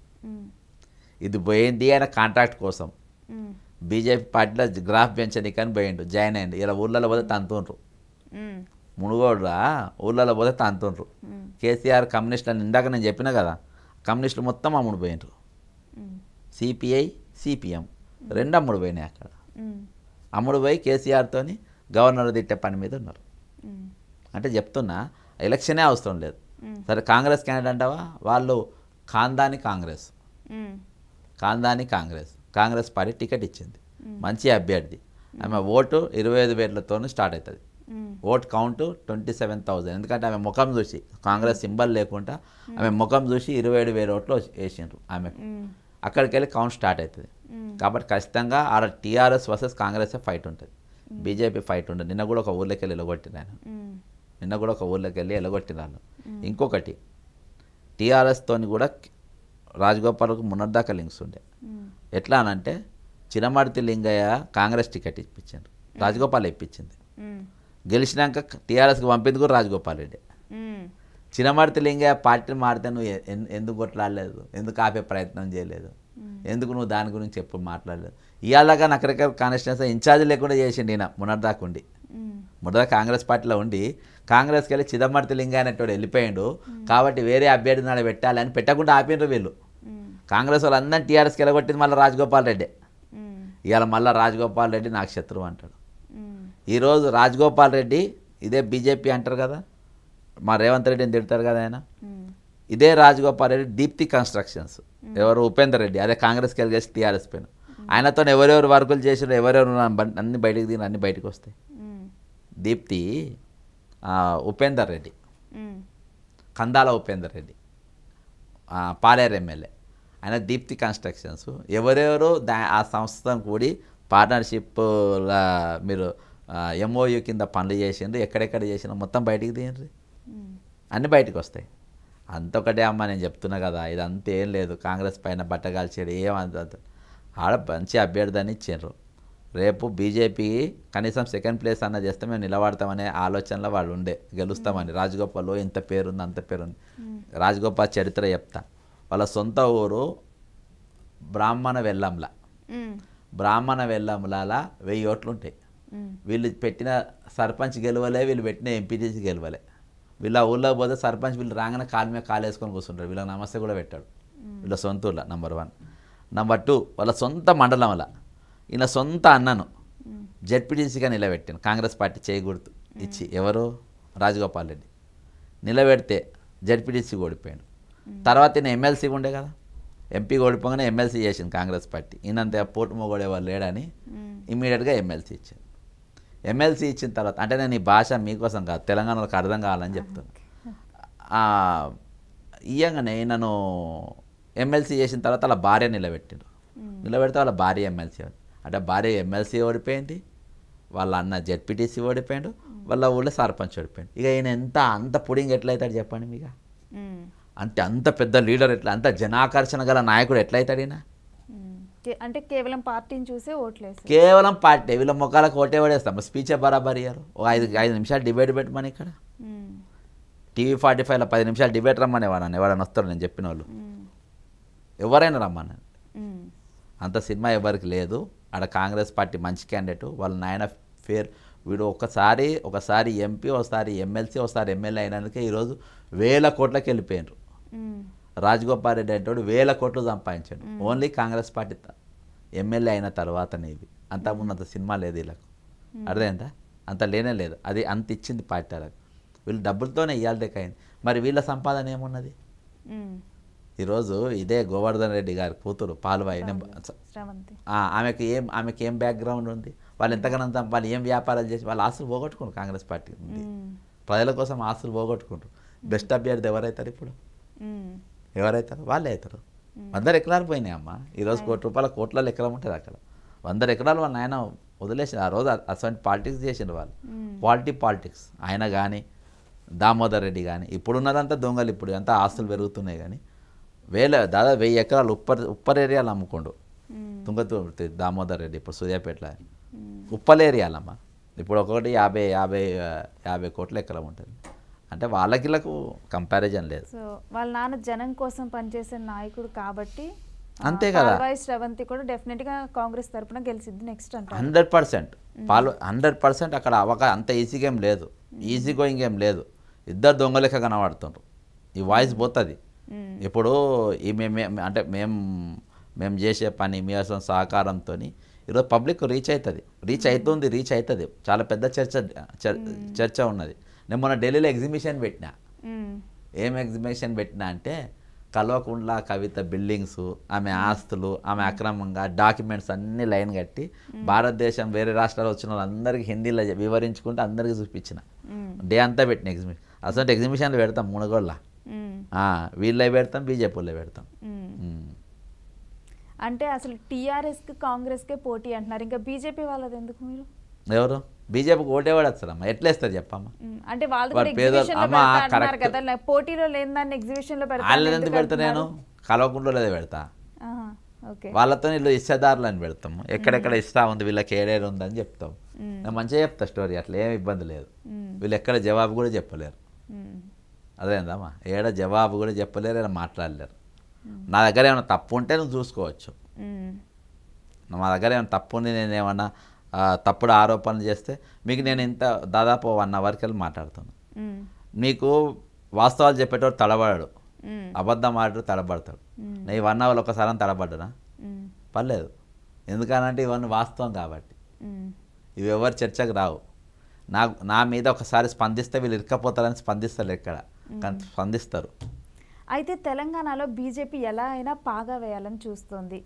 ఇది పోయింది ఆయన కాంట్రాక్ట్ కోసం బీజేపీ పార్టీలో గ్రాఫ్ పెంచడానికి అని పోయిండు జాయిన్ అయ్యండు ఇలా ఊళ్ళలో పోతే తంతుండ్రు మునుగోడురా ఊళ్ళలో పోతే తంతుండ్రు కేసీఆర్ కమ్యూనిస్టులను ఇందాక నేను చెప్పిన కదా కమ్యూనిస్టులు మొత్తం అమ్ముడు పోయినరు సిపిఐ సిపిఎం రెండు అమ్ముడు పోయినాయి అక్కడ అమ్ముడు పోయి కేసీఆర్తో గవర్నర్ తిట్టే పని మీద ఉన్నారు అంటే చెప్తున్నా ఎలక్షనే అవసరం లేదు సరే కాంగ్రెస్ క్యాండిడేట్ అంటావా వాళ్ళు ఖాందాని కాంగ్రెస్ ఖాందాని కాంగ్రెస్ కాంగ్రెస్ పార్టీ టికెట్ ఇచ్చింది మంచి అభ్యర్థి ఆమె ఓటు ఇరవై ఐదు వేలతో స్టార్ట్ అవుతుంది vote count twenty seven thousand ఎందుకంటే ఆమె ముఖం చూసి కాంగ్రెస్ సింబల్ లేకుండా ఆమె ముఖం చూసి ఇరవై ఏడు వేల ఓట్లు వేసినారు ఆమె అక్కడికి వెళ్ళి కౌంట్ స్టార్ట్ అవుతుంది కాబట్టి ఖచ్చితంగా ఆడ టీఆర్ఎస్ వర్సెస్ కాంగ్రెస్ ఫైట్ ఉంటుంది బీజేపీ ఫైట్ ఉంటుంది నిన్న కూడా ఒక ఊర్లోకి వెళ్ళి నిలబట్టినాను నిన్న కూడా ఒక ఊర్లోకి వెళ్ళి ఎలగొట్టినాను ఇంకొకటి టీఆర్ఎస్తోని కూడా రాజగోపాల్కు మున్నర్దాకా లింక్స్ ఉండే ఎట్లా అనంటే చినమర్తి లింగయ్య కాంగ్రెస్ టికెట్ ఇప్పించారు రాజగోపాల్ ఇప్పించింది గెలిచినాక టీఆర్ఎస్కి పంపింది కూడా రాజగోపాల్ రెడ్డి చినమర్తి లింగయ్య పార్టీని మారితే నువ్వు ఎందుకు కొట్లాడలేదు ఎందుకు ఆపే ప్రయత్నం చేయలేదు ఎందుకు నువ్వు దాని గురించి ఎప్పుడు మాట్లాడలేదు ఇవాళగా నకరక కాన్స్టిట్యున్సీ ఇన్ఛార్జ్ లేకుండా చేసిండు ఈయన ఉండి మునర్దా కాంగ్రెస్ పార్టీలో ఉండి కాంగ్రెస్కి వెళ్ళి చిదంబర్తి లింగ అనేటోడు వెళ్ళిపోయాడు కాబట్టి వేరే అభ్యర్థి నాడు పెట్టాలని పెట్టకుండా ఆపినరు వీళ్ళు కాంగ్రెస్ వాళ్ళందరినీ టీఆర్ఎస్కి వెళ్ళగొట్టింది మళ్ళీ రాజగోపాల్ రెడ్డి ఇవాళ మళ్ళీ రాజగోపాల్ రెడ్డి నాకు శత్రువు అంటాడు ఈరోజు రాజగోపాల్ రెడ్డి ఇదే బీజేపీ అంటారు కదా మా రేవంత్ రెడ్డిని తిడతారు కదా ఆయన ఇదే రాజగోపాల్ రెడ్డి దీప్తి కన్స్ట్రక్షన్స్ ఎవరు ఉపేందర్ రెడ్డి అదే కాంగ్రెస్కి వెళ్ళేసి టీఆర్ఎస్ పైన ఆయనతో ఎవరెవరు వర్కులు చేసినా ఎవరెవరు అన్ని బయటకు దిగిన అన్ని బయటకు వస్తాయి దీప్తి ఉపేందర్ రెడ్డి కందాల ఉపేందర్ రెడ్డి పాలేరు ఎమ్మెల్యే ఆయన దీప్తి కన్స్ట్రక్షన్స్ ఎవరెవరో దా ఆ సంస్థను కూడి పార్ట్నర్షిప్ మీరు ఎంఓయూ కింద పనులు చేసిండ్రు ఎక్కడెక్కడ చేసిన మొత్తం బయటికి తీయండి అన్నీ బయటకు వస్తాయి అంతొకటే అమ్మ నేను చెప్తున్నా కదా ఇదంతా ఏం లేదు కాంగ్రెస్ పైన బట్టగాల్చేది ఏమంత ఆడ మంచి అభ్యర్థిని ఇచ్చిండ్రు రేపు బీజేపీ కనీసం సెకండ్ ప్లేస్ అన్నది చేస్తే మేము నిలబడతామనే ఆలోచనలో వాళ్ళు ఉండే గెలుస్తామని రాజగోపాల్లో ఎంత పేరుంది అంత పేరుంది రాజగోపాల్ చరిత్ర చెప్తా వాళ్ళ సొంత ఊరు బ్రాహ్మణ వెల్లంల బ్రాహ్మణ వెల్లంలాలా వెయ్యి ఓట్లు ఉంటాయి వీళ్ళు పెట్టిన సర్పంచ్ గెలవలే వీళ్ళు పెట్టిన ఎంపీటీసీ గెలవలే వీళ్ళ ఊళ్ళో పోతే సర్పంచ్ వీళ్ళు రాగానే కాలు మీద కాలు వేసుకొని కూర్చుంటారు వీళ్ళకి నమస్తే కూడా పెట్టాడు వీళ్ళ సొంత ఊళ్ళ నెంబర్ వన్ నెంబర్ టూ వాళ్ళ సొంత మండలంలో ఈయన సొంత అన్నను జడ్పీటీసీగా నిలబెట్టాను కాంగ్రెస్ పార్టీ చేయకూడదు ఇచ్చి ఎవరు రాజగోపాల్ రెడ్డి నిలబెడితే జడ్పీటీసీ ఓడిపోయాడు తర్వాత ఈయన ఎమ్మెల్సీ ఉండే కదా ఎంపీ ఓడిపోగానే ఎమ్మెల్సీ చేసింది కాంగ్రెస్ పార్టీ ఈయనంత పోటు మొగోడేవారు లేడని ఇమ్మీడియట్గా ఎమ్మెల్సీ ఇచ్చాను ఎమ్మెల్సీ ఇచ్చిన తర్వాత అంటే నేను ఈ భాష మీకోసం కాదు తెలంగాణలోకి అర్థం కావాలని చెప్తాను ఇయ్యంగానే నన్ను ఎమ్మెల్సీ చేసిన తర్వాత వాళ్ళ భార్య నిలబెట్టిండు నిలబెడితే వాళ్ళ భార్య ఎమ్మెల్సీ అంటే భార్య ఎమ్మెల్సీ ఓడిపోయింది వాళ్ళ అన్న జెడ్పీటీసీ ఓడిపోయాడు వాళ్ళ ఊళ్ళో సర్పంచ్ ఓడిపోయాడు ఇక ఈయన ఎంత అంత పుడింగ్ ఎట్లయితాడు చెప్పండి ఇక అంటే అంత పెద్ద లీడర్ ఎట్లా అంత జనాకర్షణ గల నాయకుడు ఎట్లయితాడు ఈయన అంటే కేవలం పార్టీని చూసే ఓట్లేదు కేవలం పార్టీ వీళ్ళ ముఖాలకు ఓటే పడేస్తాం స్పీచే బరాబర్ ఇయ్యారు ఓ ఐదు ఐదు నిమిషాలు డిబేట్ పెట్టమని ఇక్కడ టీవీ ఫార్టీ ఫైవ్లో పది నిమిషాలు డిబేట్ రమ్మని ఎవరన్నా ఎవరైనా వస్తారు నేను చెప్పిన వాళ్ళు ఎవరైనా రమ్మని అంత సినిమా ఎవరికి లేదు ఆడ కాంగ్రెస్ పార్టీ మంచి క్యాండిడేట్ వాళ్ళ నాయన ఫేర్ వీడు ఒకసారి ఒకసారి ఎంపీ ఒకసారి ఎమ్మెల్సీ ఒకసారి ఎమ్మెల్యే అయినందుకే ఈరోజు వేల కోట్లకి వెళ్ళిపోయినారు రాజగోపాల్ రెడ్డి అనేటోడు వేల కోట్లు సంపాదించాడు ఓన్లీ కాంగ్రెస్ పార్టీ ఎమ్మెల్యే అయిన తర్వాతనే ఇది అంతకుముందు అంత సినిమా లేదు వీళ్ళకు అర్థమైందా అంత లేనే లేదు అది అంత ఇచ్చింది పార్టీ వాళ్ళకి వీళ్ళు డబ్బులతోనే ఇవ్వాలి అయింది మరి వీళ్ళ సంపాదన ఏమున్నది ఈరోజు ఇదే గోవర్ధన్ రెడ్డి గారి కూతురు పాల్వాయి ఆమెకు ఏం ఆమెకి ఏం బ్యాక్గ్రౌండ్ ఉంది వాళ్ళు ఎంతగానంత వాళ్ళు ఏం వ్యాపారాలు చేసి వాళ్ళు ఆస్తులు పోగొట్టుకుంటు కాంగ్రెస్ పార్టీ ఉంది ప్రజల కోసం ఆస్తులు పోగొట్టుకుంటారు బెస్ట్ అభ్యర్థి ఎవరైతారు ఇప్పుడు ఎవరైతారు వాళ్ళే అవుతారు వందరు ఎకరాలు పోయినాయి అమ్మ ఈరోజు కోటి రూపాయల కోట్ల ఎకరం ఉంటుంది అక్కడ వందరు ఎకరాలు వాళ్ళు ఆయన వదిలేసిన ఆ రోజు అటువంటి పాలిటిక్స్ చేసిన వాళ్ళు పాలిటీ పాలిటిక్స్ ఆయన కానీ దామోదర్ రెడ్డి కానీ ఇప్పుడున్నదంతా దొంగలు ఇప్పుడు అంతా ఆస్తులు పెరుగుతున్నాయి కానీ వేల దాదాపు వెయ్యి ఎకరాలు ఉప్పర్ ఉప్పర్ ఏరియాలు అమ్ముకోండు తుంగతుర్తి దామోదర్ రెడ్డి ఇప్పుడు సూర్యాపేటలో ఉప్పల్ ఏరియాలమ్మ ఇప్పుడు ఒకటి యాభై యాభై యాభై కోట్ల ఎకరం ఉంటుంది అంటే వాళ్ళకిలకు కంపారిజన్ లేదు వాళ్ళ నాన్న జనం కోసం పనిచేసే నాయకుడు కాబట్టి అంతే కదా శ్రవంతి కూడా డెఫినెట్ గా కాంగ్రెస్ తరఫున గెలిచింది నెక్స్ట్ అంటే హండ్రెడ్ పర్సెంట్ పాలు హండ్రెడ్ పర్సెంట్ అక్కడ అవకాశం అంత ఈజీగా ఏం లేదు ఈజీ గోయింగ్ ఏం లేదు ఇద్దరు దొంగలెక్క కనబడుతుండ్రు ఈ వాయిస్ పోతుంది ఇప్పుడు ఈ మేము అంటే మేము మేము చేసే పని మీ సహకారంతో ఈరోజు పబ్లిక్ రీచ్ అవుతుంది రీచ్ అవుతుంది రీచ్ అవుతుంది చాలా పెద్ద చర్చ చర్చ ఉన్నది నేను మొన్న ఢిల్లీలో ఎగ్జిబిషన్ పెట్టినా ఏం ఎగ్జిబిషన్ పెట్టినా అంటే కల్వకుండ్ల కవిత బిల్డింగ్స్ ఆమె ఆస్తులు ఆమె అక్రమంగా డాక్యుమెంట్స్ అన్ని లైన్ కట్టి భారతదేశం వేరే రాష్ట్రాలు వచ్చిన వాళ్ళందరికీ హిందీలో వివరించుకుంటే అందరికీ చూపించిన డే అంతా పెట్టిన ఎగ్జిబిషన్ అసలు ఎగ్జిబిషన్లు పెడతాం గోళ్ళ వీళ్ళే పెడతాం బీజేపీలో పెడతాం అంటే అసలు కాంగ్రెస్ కే పోటీ అంటున్నారు ఇంకా బీజేపీ వాళ్ళది ఎందుకు మీరు ఎవరు బీజేపీకి ఓటేవాడు వస్తారమ్మా ఎట్లా ఇస్తారు చెప్పమ్మా అంటే వాళ్ళు పోటీలో లేని దాన్ని ఎగ్జిబిషన్ లో పెడతాను ఎందుకు పెడతా నేను కలవకుండా లేదా పెడతా వాళ్ళతో వీళ్ళు ఇష్టదారులు అని పెడతాం ఎక్కడెక్కడ ఇస్తా ఉంది వీళ్ళకి ఏడేడు ఉందని చెప్తాం నేను మంచిగా చెప్తా స్టోరీ అట్లా ఏం ఇబ్బంది లేదు వీళ్ళు ఎక్కడ జవాబు కూడా చెప్పలేరు అదేందమ్మా ఏడ జవాబు కూడా చెప్పలేరు ఏదైనా మాట్లాడలేరు నా దగ్గర ఏమైనా తప్పు ఉంటే నువ్వు చూసుకోవచ్చు మా దగ్గర ఏమైనా తప్పు ఉండి నేను ఏమన్నా తప్పుడు ఆరోపణలు చేస్తే మీకు నేను ఇంత దాదాపు వన్ అవర్కి వెళ్ళి మాట్లాడుతాను మీకు వాస్తవాలు చెప్పేటోడు తడబడాడు అబద్ధం ఆడు తడబడతాడు నేను వన్ అవర్లో ఒకసారి తడబడ్డానా పర్లేదు ఎందుకనంటే ఇవన్నీ వాస్తవం కాబట్టి ఇవి ఎవరు చర్చకు రావు నా నా మీద ఒకసారి స్పందిస్తే వీళ్ళు ఇరకపోతారని స్పందిస్తారు ఎక్కడ స్పందిస్తారు అయితే తెలంగాణలో బీజేపీ ఎలా అయినా పాగా వేయాలని చూస్తుంది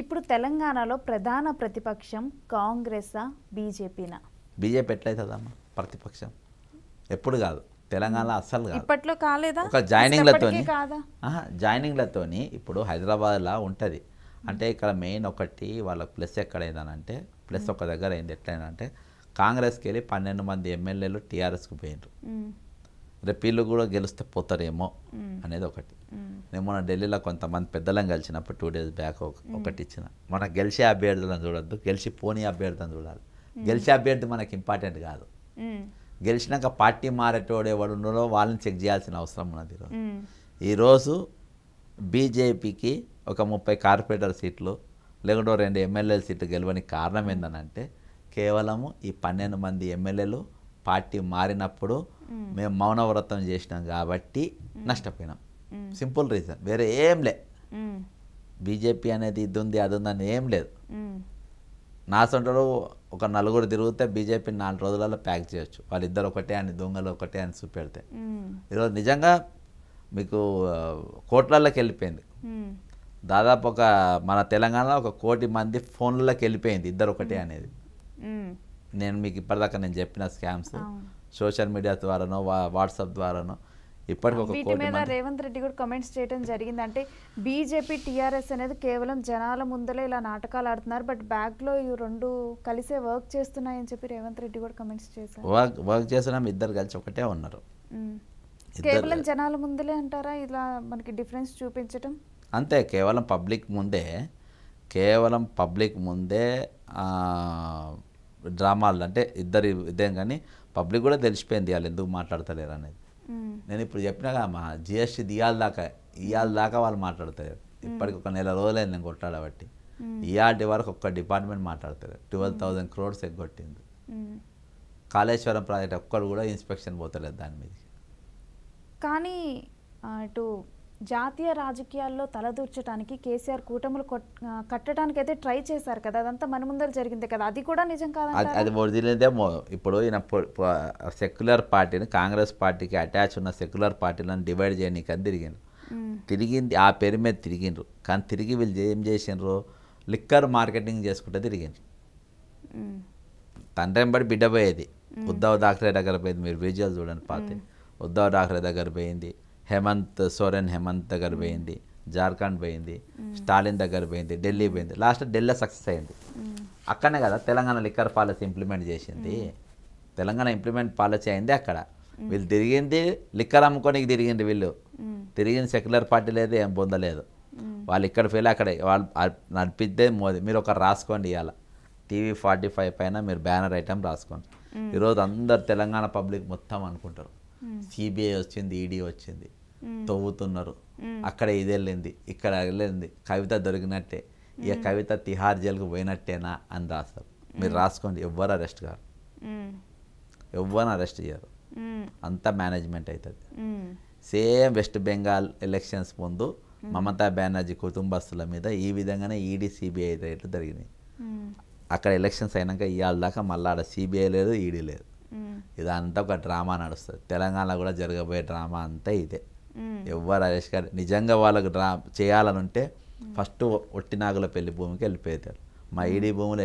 ఇప్పుడు తెలంగాణలో ప్రధాన ప్రతిపక్షం కాంగ్రెసా బీజేపీనా బీజేపీ ఎట్లయితుందమ్మా ప్రతిపక్షం ఎప్పుడు కాదు తెలంగాణ అస్సలు కాదు ఇప్పట్లో కాలేదా ఒక జాయినింగ్లతో జాయినింగ్లతోని ఇప్పుడు హైదరాబాద్లా ఉంటుంది అంటే ఇక్కడ మెయిన్ ఒకటి వాళ్ళ ప్లస్ ఎక్కడైందనంటే ప్లస్ ఒక దగ్గర అయింది ఎట్లయిందంటే కాంగ్రెస్కి వెళ్ళి పన్నెండు మంది ఎమ్మెల్యేలు టీఆర్ఎస్కి పోయినారు రేపు వీళ్ళు కూడా గెలిస్తే పోతారేమో అనేది ఒకటి నేను మన ఢిల్లీలో కొంతమంది పెద్దలను కలిసినప్పుడు టూ డేస్ బ్యాక్ ఒకటి ఇచ్చిన మన గెలిచే అభ్యర్థులను చూడద్దు గెలిచి పోనీ అభ్యర్థులను చూడాలి గెలిచే అభ్యర్థి మనకి ఇంపార్టెంట్ కాదు గెలిచినాక పార్టీ మారేటోడు ఎవడు ఉన్నారో వాళ్ళని చెక్ చేయాల్సిన అవసరం ఉన్నది ఈరోజు ఈరోజు బీజేపీకి ఒక ముప్పై కార్పొరేటర్ సీట్లు లేకుంటే రెండు ఎమ్మెల్యేల సీట్లు గెలవని కారణం ఏంటంటే కేవలము ఈ పన్నెండు మంది ఎమ్మెల్యేలు పార్టీ మారినప్పుడు మేము మౌనవ్రతం చేసినాం కాబట్టి నష్టపోయినాం సింపుల్ రీజన్ వేరే ఏం లే బీజేపీ అనేది ఇది ఉంది అది ఉందని ఏం లేదు నా సొంటలో ఒక నలుగురు తిరిగితే బీజేపీ నాలుగు రోజులలో ప్యాక్ చేయొచ్చు వాళ్ళిద్దరు ఒకటే అని దొంగలు ఒకటే అని చూపెడితే ఈరోజు నిజంగా మీకు కోట్లలోకి వెళ్ళిపోయింది దాదాపు ఒక మన తెలంగాణలో ఒక కోటి మంది ఫోన్లలోకి వెళ్ళిపోయింది ఇద్దరు ఒకటే అనేది నేను మీకు ఇప్పటిదాకా నేను చెప్పిన స్కామ్స్ సోషల్ మీడియా ద్వారానో వాట్సాప్ ద్వారానో ఇప్పటికి వీటి మీద రేవంత్ రెడ్డి కూడా కమెంట్స్ చేయడం జరిగింది అంటే బీజేపీ టీఆర్ఎస్ అనేది కేవలం జనాల ముందలే ఇలా నాటకాలు ఆడుతున్నారు బట్ లో ఇవి రెండు కలిసే వర్క్ చేస్తున్నాయని చెప్పి రేవంత్ రెడ్డి కూడా కమెంట్స్ చేశారు వర్క్ వర్క్ చేస్తున్నాం ఇద్దరు కలిసి ఒకటే ఉన్నారు కేవలం జనాల ముందలే అంటారా ఇలా మనకి డిఫరెన్స్ చూపించడం అంతే కేవలం పబ్లిక్ ముందే కేవలం పబ్లిక్ ముందే డ్రామాలు అంటే ఇద్దరు ఇదేం కానీ పబ్లిక్ కూడా తెలిసిపోయింది వాళ్ళు ఎందుకు మాట్లాడతలేరు అనేది నేను ఇప్పుడు చెప్పినాగా మా జిఎస్టీ దియాల దాకా ఇవాళ దాకా వాళ్ళు మాట్లాడతలేరు ఇప్పటికి ఒక నెల రోజులైంది నేను కొట్టాడబట్టి ఇవాటి వరకు ఒక్క డిపార్ట్మెంట్ మాట్లాడతారు ట్వెల్వ్ థౌసండ్ క్రోడ్స్ ఎగ్గొట్టింది కాళేశ్వరం ప్రాజెక్ట్ ఒక్కరు కూడా ఇన్స్పెక్షన్ పోతలేదు దాని మీద కానీ ఇటు జాతీయ రాజకీయాల్లో తలదూర్చడానికి కేసీఆర్ కూటములు కట్టడానికైతే ట్రై చేశారు కదా అదంతా మన ముందర జరిగింది కదా అది కూడా నిజం కాదు అది ఒరిజినలేదేమో ఇప్పుడు ఈయన సెక్యులర్ పార్టీని కాంగ్రెస్ పార్టీకి అటాచ్ ఉన్న సెక్యులర్ పార్టీలను డివైడ్ చేయడానికి అని తిరిగిండ్రు తిరిగింది ఆ పేరు మీద తిరిగిండ్రు కానీ తిరిగి వీళ్ళు ఏం చేసిండ్రు లిక్కర్ మార్కెటింగ్ చేసుకుంటే తిరిగిండ్రు తండ్రి బడి బిడ్డ పోయేది ఉద్దవ్ ఠాక్రే దగ్గర పోయింది మీరు విజువల్ చూడండి పాతే ఉద్దవ్ ఠాక్రే దగ్గర పోయింది హేమంత్ సోరెన్ హేమంత్ దగ్గర పోయింది జార్ఖండ్ పోయింది స్టాలిన్ దగ్గర పోయింది ఢిల్లీ పోయింది లాస్ట్ ఢిల్లీ సక్సెస్ అయింది అక్కడనే కదా తెలంగాణ లిక్కర్ పాలసీ ఇంప్లిమెంట్ చేసింది తెలంగాణ ఇంప్లిమెంట్ పాలసీ అయింది అక్కడ వీళ్ళు తిరిగింది లిక్కర్ అమ్ముకోనికి తిరిగింది వీళ్ళు తిరిగింది సెక్యులర్ పార్టీ లేదు ఏం పొందలేదు వాళ్ళు ఇక్కడ ఫెయిల్ అక్కడ వాళ్ళు నడిపిద్దే మోదీ మీరు ఒక రాసుకోండి ఇవాళ టీవీ ఫార్టీ ఫైవ్ పైన మీరు బ్యానర్ ఐటమ్ రాసుకోండి ఈరోజు అందరు తెలంగాణ పబ్లిక్ మొత్తం అనుకుంటారు సిబిఐ వచ్చింది ఈడీ e వచ్చింది తవ్వుతున్నారు అక్కడ ఇది వెళ్ళింది ఇక్కడ వెళ్ళింది కవిత దొరికినట్టే ఇక కవిత తిహార్ జైలుకు పోయినట్టేనా అని రాస్తారు మీరు రాసుకోండి ఎవ్వరు అరెస్ట్ కారు ఎవ్వరు అరెస్ట్ చేయరు అంతా మేనేజ్మెంట్ అవుతుంది సేమ్ వెస్ట్ బెంగాల్ ఎలక్షన్స్ ముందు మమతా బెనర్జీ కుటుంబస్తుల మీద ఈ విధంగానే ఈడీ సిబిఐ రేట్లు జరిగినాయి అక్కడ ఎలక్షన్స్ అయినాక ఇవాళ దాకా మళ్ళీ ఆడ సిబిఐ లేదు ఈడీ లేదు ఇదంతా ఒక డ్రామా నడుస్తుంది తెలంగాణలో కూడా జరగబోయే డ్రామా అంతా ఇదే ఎవరు హరీష్ గారు నిజంగా వాళ్ళకు డ్రా చేయాలనుంటే ఫస్ట్ ఒట్టి నాగుల పెళ్లి భూమికి వెళ్ళిపోతారు మా ఈడీ భూములు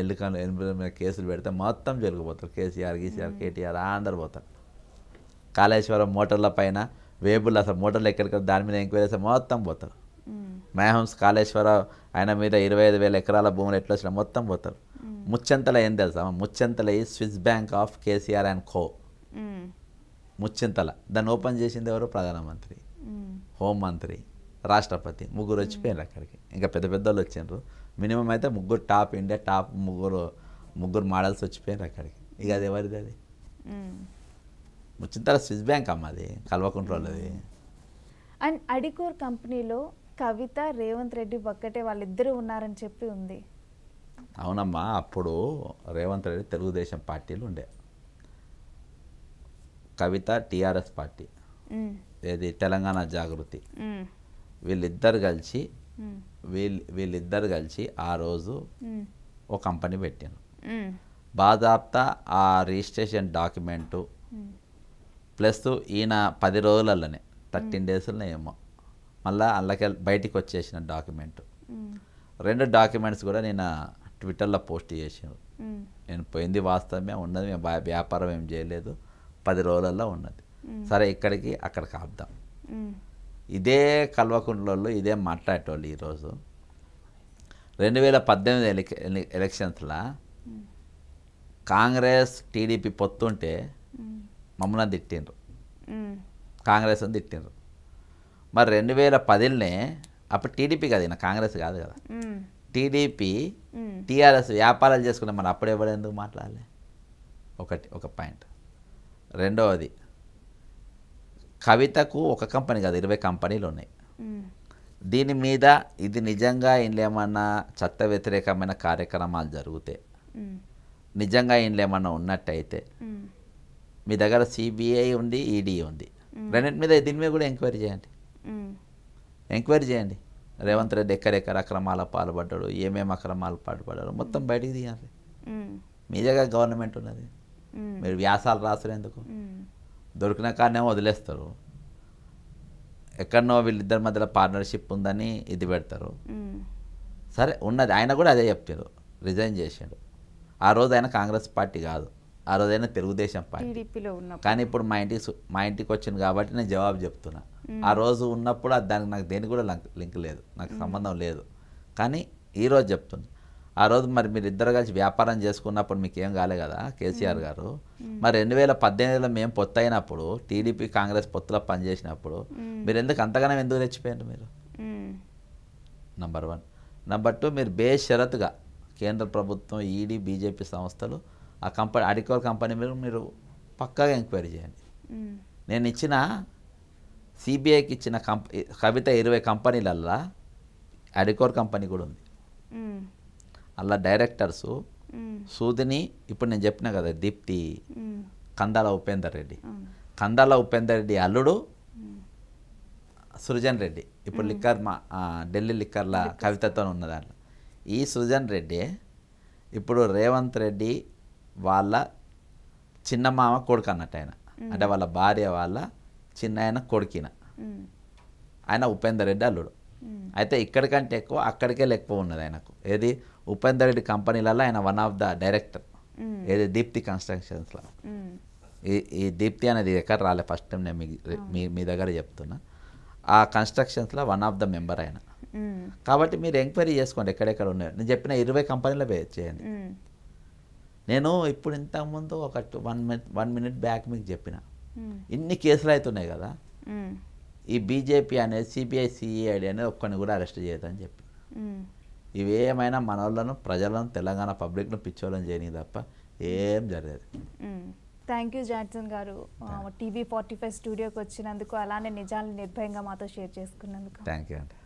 మీద కేసులు పెడితే మొత్తం జరిగిపోతారు కేసీఆర్ గీసీఆర్ కేటీఆర్ అందరు పోతారు కాళేశ్వరం మోటార్ల పైన వేపులు అసలు మోటార్లు ఎక్కడికి దాని మీద ఎంక్వైరీ చేస్తే మొత్తం పోతారు మేహంస్ కాళేశ్వరం ఆయన మీద ఇరవై ఐదు వేల ఎకరాల భూములు ఎట్లా వచ్చినా మొత్తం పోతారు ముచ్చెంతల ఏం తెలుసా ముచ్చెంతల ఈ Swiss bank of KCR and co Muchintal దాన్ని ఓపెన్ చేసింది ఎవరు ప్రధానమంత్రి హోంమంత్రి రాష్ట్రపతి ముగ్గురు వచ్చిపోయారు అక్కడికి ఇంకా పెద్ద పెద్దోళ్ళు వచ్చిండ్రు మినిమం అయితే ముగ్గురు టాప్ ఇండియా టాప్ ముగ్గురు ముగ్గురు మోడల్స్ వచ్చిపోయారు అక్కడికి ఇక అది ఎవరిది అది వచ్చిన తర్వాత స్విస్ బ్యాంక్ అమ్మ అది కల్వకుంట్రోలది అండ్ అడికోర్ కంపెనీలో కవిత రేవంత్ రెడ్డి ఒక్కటే వాళ్ళిద్దరూ ఉన్నారని చెప్పి ఉంది అవునమ్మా అప్పుడు రేవంత్ రెడ్డి తెలుగుదేశం పార్టీలు ఉండే కవిత టీఆర్ఎస్ పార్టీ ఏది తెలంగాణ జాగృతి వీళ్ళిద్దరు కలిసి వీళ్ళు వీళ్ళిద్దరు కలిసి ఆ రోజు ఒక కంపెనీ పెట్టాను బాధాప్తా ఆ రిజిస్ట్రేషన్ డాక్యుమెంటు ప్లస్ ఈయన పది రోజులలోనే థర్టీన్ డేస్లోనే ఏమో మళ్ళీ అందులోకి బయటికి వచ్చేసిన డాక్యుమెంట్ రెండు డాక్యుమెంట్స్ కూడా నేను ట్విట్టర్లో పోస్ట్ చేసాను నేను పోయింది వాస్తవమే ఉన్నది మేము వ్యాపారం ఏం చేయలేదు పది రోజులలో ఉన్నది సరే ఇక్కడికి అక్కడికి ఆపుదాం ఇదే కల్వకుండ్లలో ఇదే మాట్లాడేటోళ్ళు ఈరోజు రెండు వేల పద్దెనిమిది ఎలి ఎలక్షన్స్లో కాంగ్రెస్ టీడీపీ పొత్తుంటే మమ్మల్ని తిట్టిండ్రు కాంగ్రెస్ అని తిట్టిండ్రు మరి రెండు వేల పదిలనే అప్పుడు టీడీపీ కాదు ఈయన కాంగ్రెస్ కాదు కదా టీడీపీ టీఆర్ఎస్ వ్యాపారాలు చేసుకునే మనం అప్పుడు ఎవరు ఎందుకు ఒకటి ఒక పాయింట్ రెండవది కవితకు ఒక కంపెనీ కాదు ఇరవై కంపెనీలు ఉన్నాయి దీని మీద ఇది నిజంగా ఇంకేమన్నా చట్ట వ్యతిరేకమైన కార్యక్రమాలు జరిగితే నిజంగా ఇంకేమన్నా ఉన్నట్టయితే మీ దగ్గర సిబిఐ ఉంది ఈడీ ఉంది రెండింటి మీద దీని మీద కూడా ఎంక్వైరీ చేయండి ఎంక్వైరీ చేయండి రేవంత్ రెడ్డి ఎక్కడెక్కడ అక్రమాల పాల్పడ్డాడు ఏమేమి అక్రమాలు పాల్పడ్డాడు మొత్తం బయటికి తీయాలి మీ దగ్గర గవర్నమెంట్ ఉన్నది మీరు వ్యాసాలు రాసరు ఎందుకు దొరికిన కాడనేమో వదిలేస్తారు ఎక్కడనో వీళ్ళిద్దరి మధ్యలో పార్ట్నర్షిప్ ఉందని ఇది పెడతారు సరే ఉన్నది ఆయన కూడా అదే చెప్తారు రిజైన్ చేశాడు ఆ రోజు ఆయన కాంగ్రెస్ పార్టీ కాదు ఆ రోజైనా తెలుగుదేశం పార్టీ కానీ ఇప్పుడు మా ఇంటికి మా ఇంటికి వచ్చింది కాబట్టి నేను జవాబు చెప్తున్నా ఆ రోజు ఉన్నప్పుడు దానికి నాకు దేనికి కూడా లింక్ లేదు నాకు సంబంధం లేదు కానీ ఈరోజు చెప్తున్నా ఆ రోజు మరి మీరు ఇద్దరు కలిసి వ్యాపారం చేసుకున్నప్పుడు మీకు ఏం కాలే కదా కేసీఆర్ గారు మరి రెండు వేల పద్దెనిమిదిలో మేము పొత్తు అయినప్పుడు టీడీపీ కాంగ్రెస్ పొత్తులో పనిచేసినప్పుడు మీరు ఎందుకు అంతగానం ఎందుకు తెచ్చిపోయారు మీరు నంబర్ వన్ నంబర్ టూ మీరు బేషరతుగా కేంద్ర ప్రభుత్వం ఈడీ బీజేపీ సంస్థలు ఆ కంపెనీ అడికోర్ కంపెనీ మీద మీరు పక్కాగా ఎంక్వైరీ చేయండి నేను ఇచ్చిన సిబిఐకి ఇచ్చిన కంప కవిత ఇరవై కంపెనీలల్లా అడికోర్ కంపెనీ కూడా ఉంది అలా డైరెక్టర్స్ సూదిని ఇప్పుడు నేను చెప్పిన కదా దీప్తి కందాల ఉపేందర్ రెడ్డి కందాల ఉపేందర్ రెడ్డి అల్లుడు సృజన్ రెడ్డి ఇప్పుడు లిక్కర్ మా ఢిల్లీ లిక్కర్ల కవితతో ఉన్న దాంట్లో ఈ సృజన్ రెడ్డి ఇప్పుడు రేవంత్ రెడ్డి వాళ్ళ చిన్న మామ కొడుకు అన్నట్టు ఆయన అంటే వాళ్ళ భార్య వాళ్ళ చిన్న ఆయన కొడుకిన ఆయన ఉపేందర్ రెడ్డి అల్లుడు అయితే ఇక్కడికంటే ఎక్కువ అక్కడికే లెక్క ఉన్నది ఆయనకు ఏది ఉపేందర్ రెడ్డి కంపెనీలలో ఆయన వన్ ఆఫ్ ద డైరెక్టర్ ఏది దీప్తి కన్స్ట్రక్షన్స్లో hmm. ఈ ఈ దీప్తి అనేది ఎక్కడ రాలే ఫస్ట్ టైం నేను hmm. మీ మీ దగ్గర చెప్తున్నా ఆ కన్స్ట్రక్షన్స్లో వన్ ఆఫ్ ద మెంబర్ ఆయన hmm. కాబట్టి మీరు ఎంక్వైరీ చేసుకోండి ఎక్కడెక్కడ ఉన్నాయో నేను చెప్పిన ఇరవై కంపెనీలు పే చేయండి నేను ఇప్పుడు ఇంతకుముందు ఒక one minute one minute back మీకు చెప్పిన ఇన్ని కేసులు అవుతున్నాయి కదా ఈ బీజేపీ అనేది సిబిఐ సిఐడి e అనేది ఒక్కడిని కూడా అరెస్ట్ చేయదని చెప్పి ఇవేమైనా మనోళ్ళను ప్రజలను తెలంగాణ పబ్లిక్ను పిచ్చోళ్ళని చేయని తప్ప ఏం జరగదు థ్యాంక్ యూ జాన్సన్ గారు టీవీ ఫార్టీ ఫైవ్ స్టూడియోకి వచ్చినందుకు అలానే నిజాలు నిర్భయంగా మాతో షేర్ చేసుకున్నందుకు థ్యాంక్ యూ అండి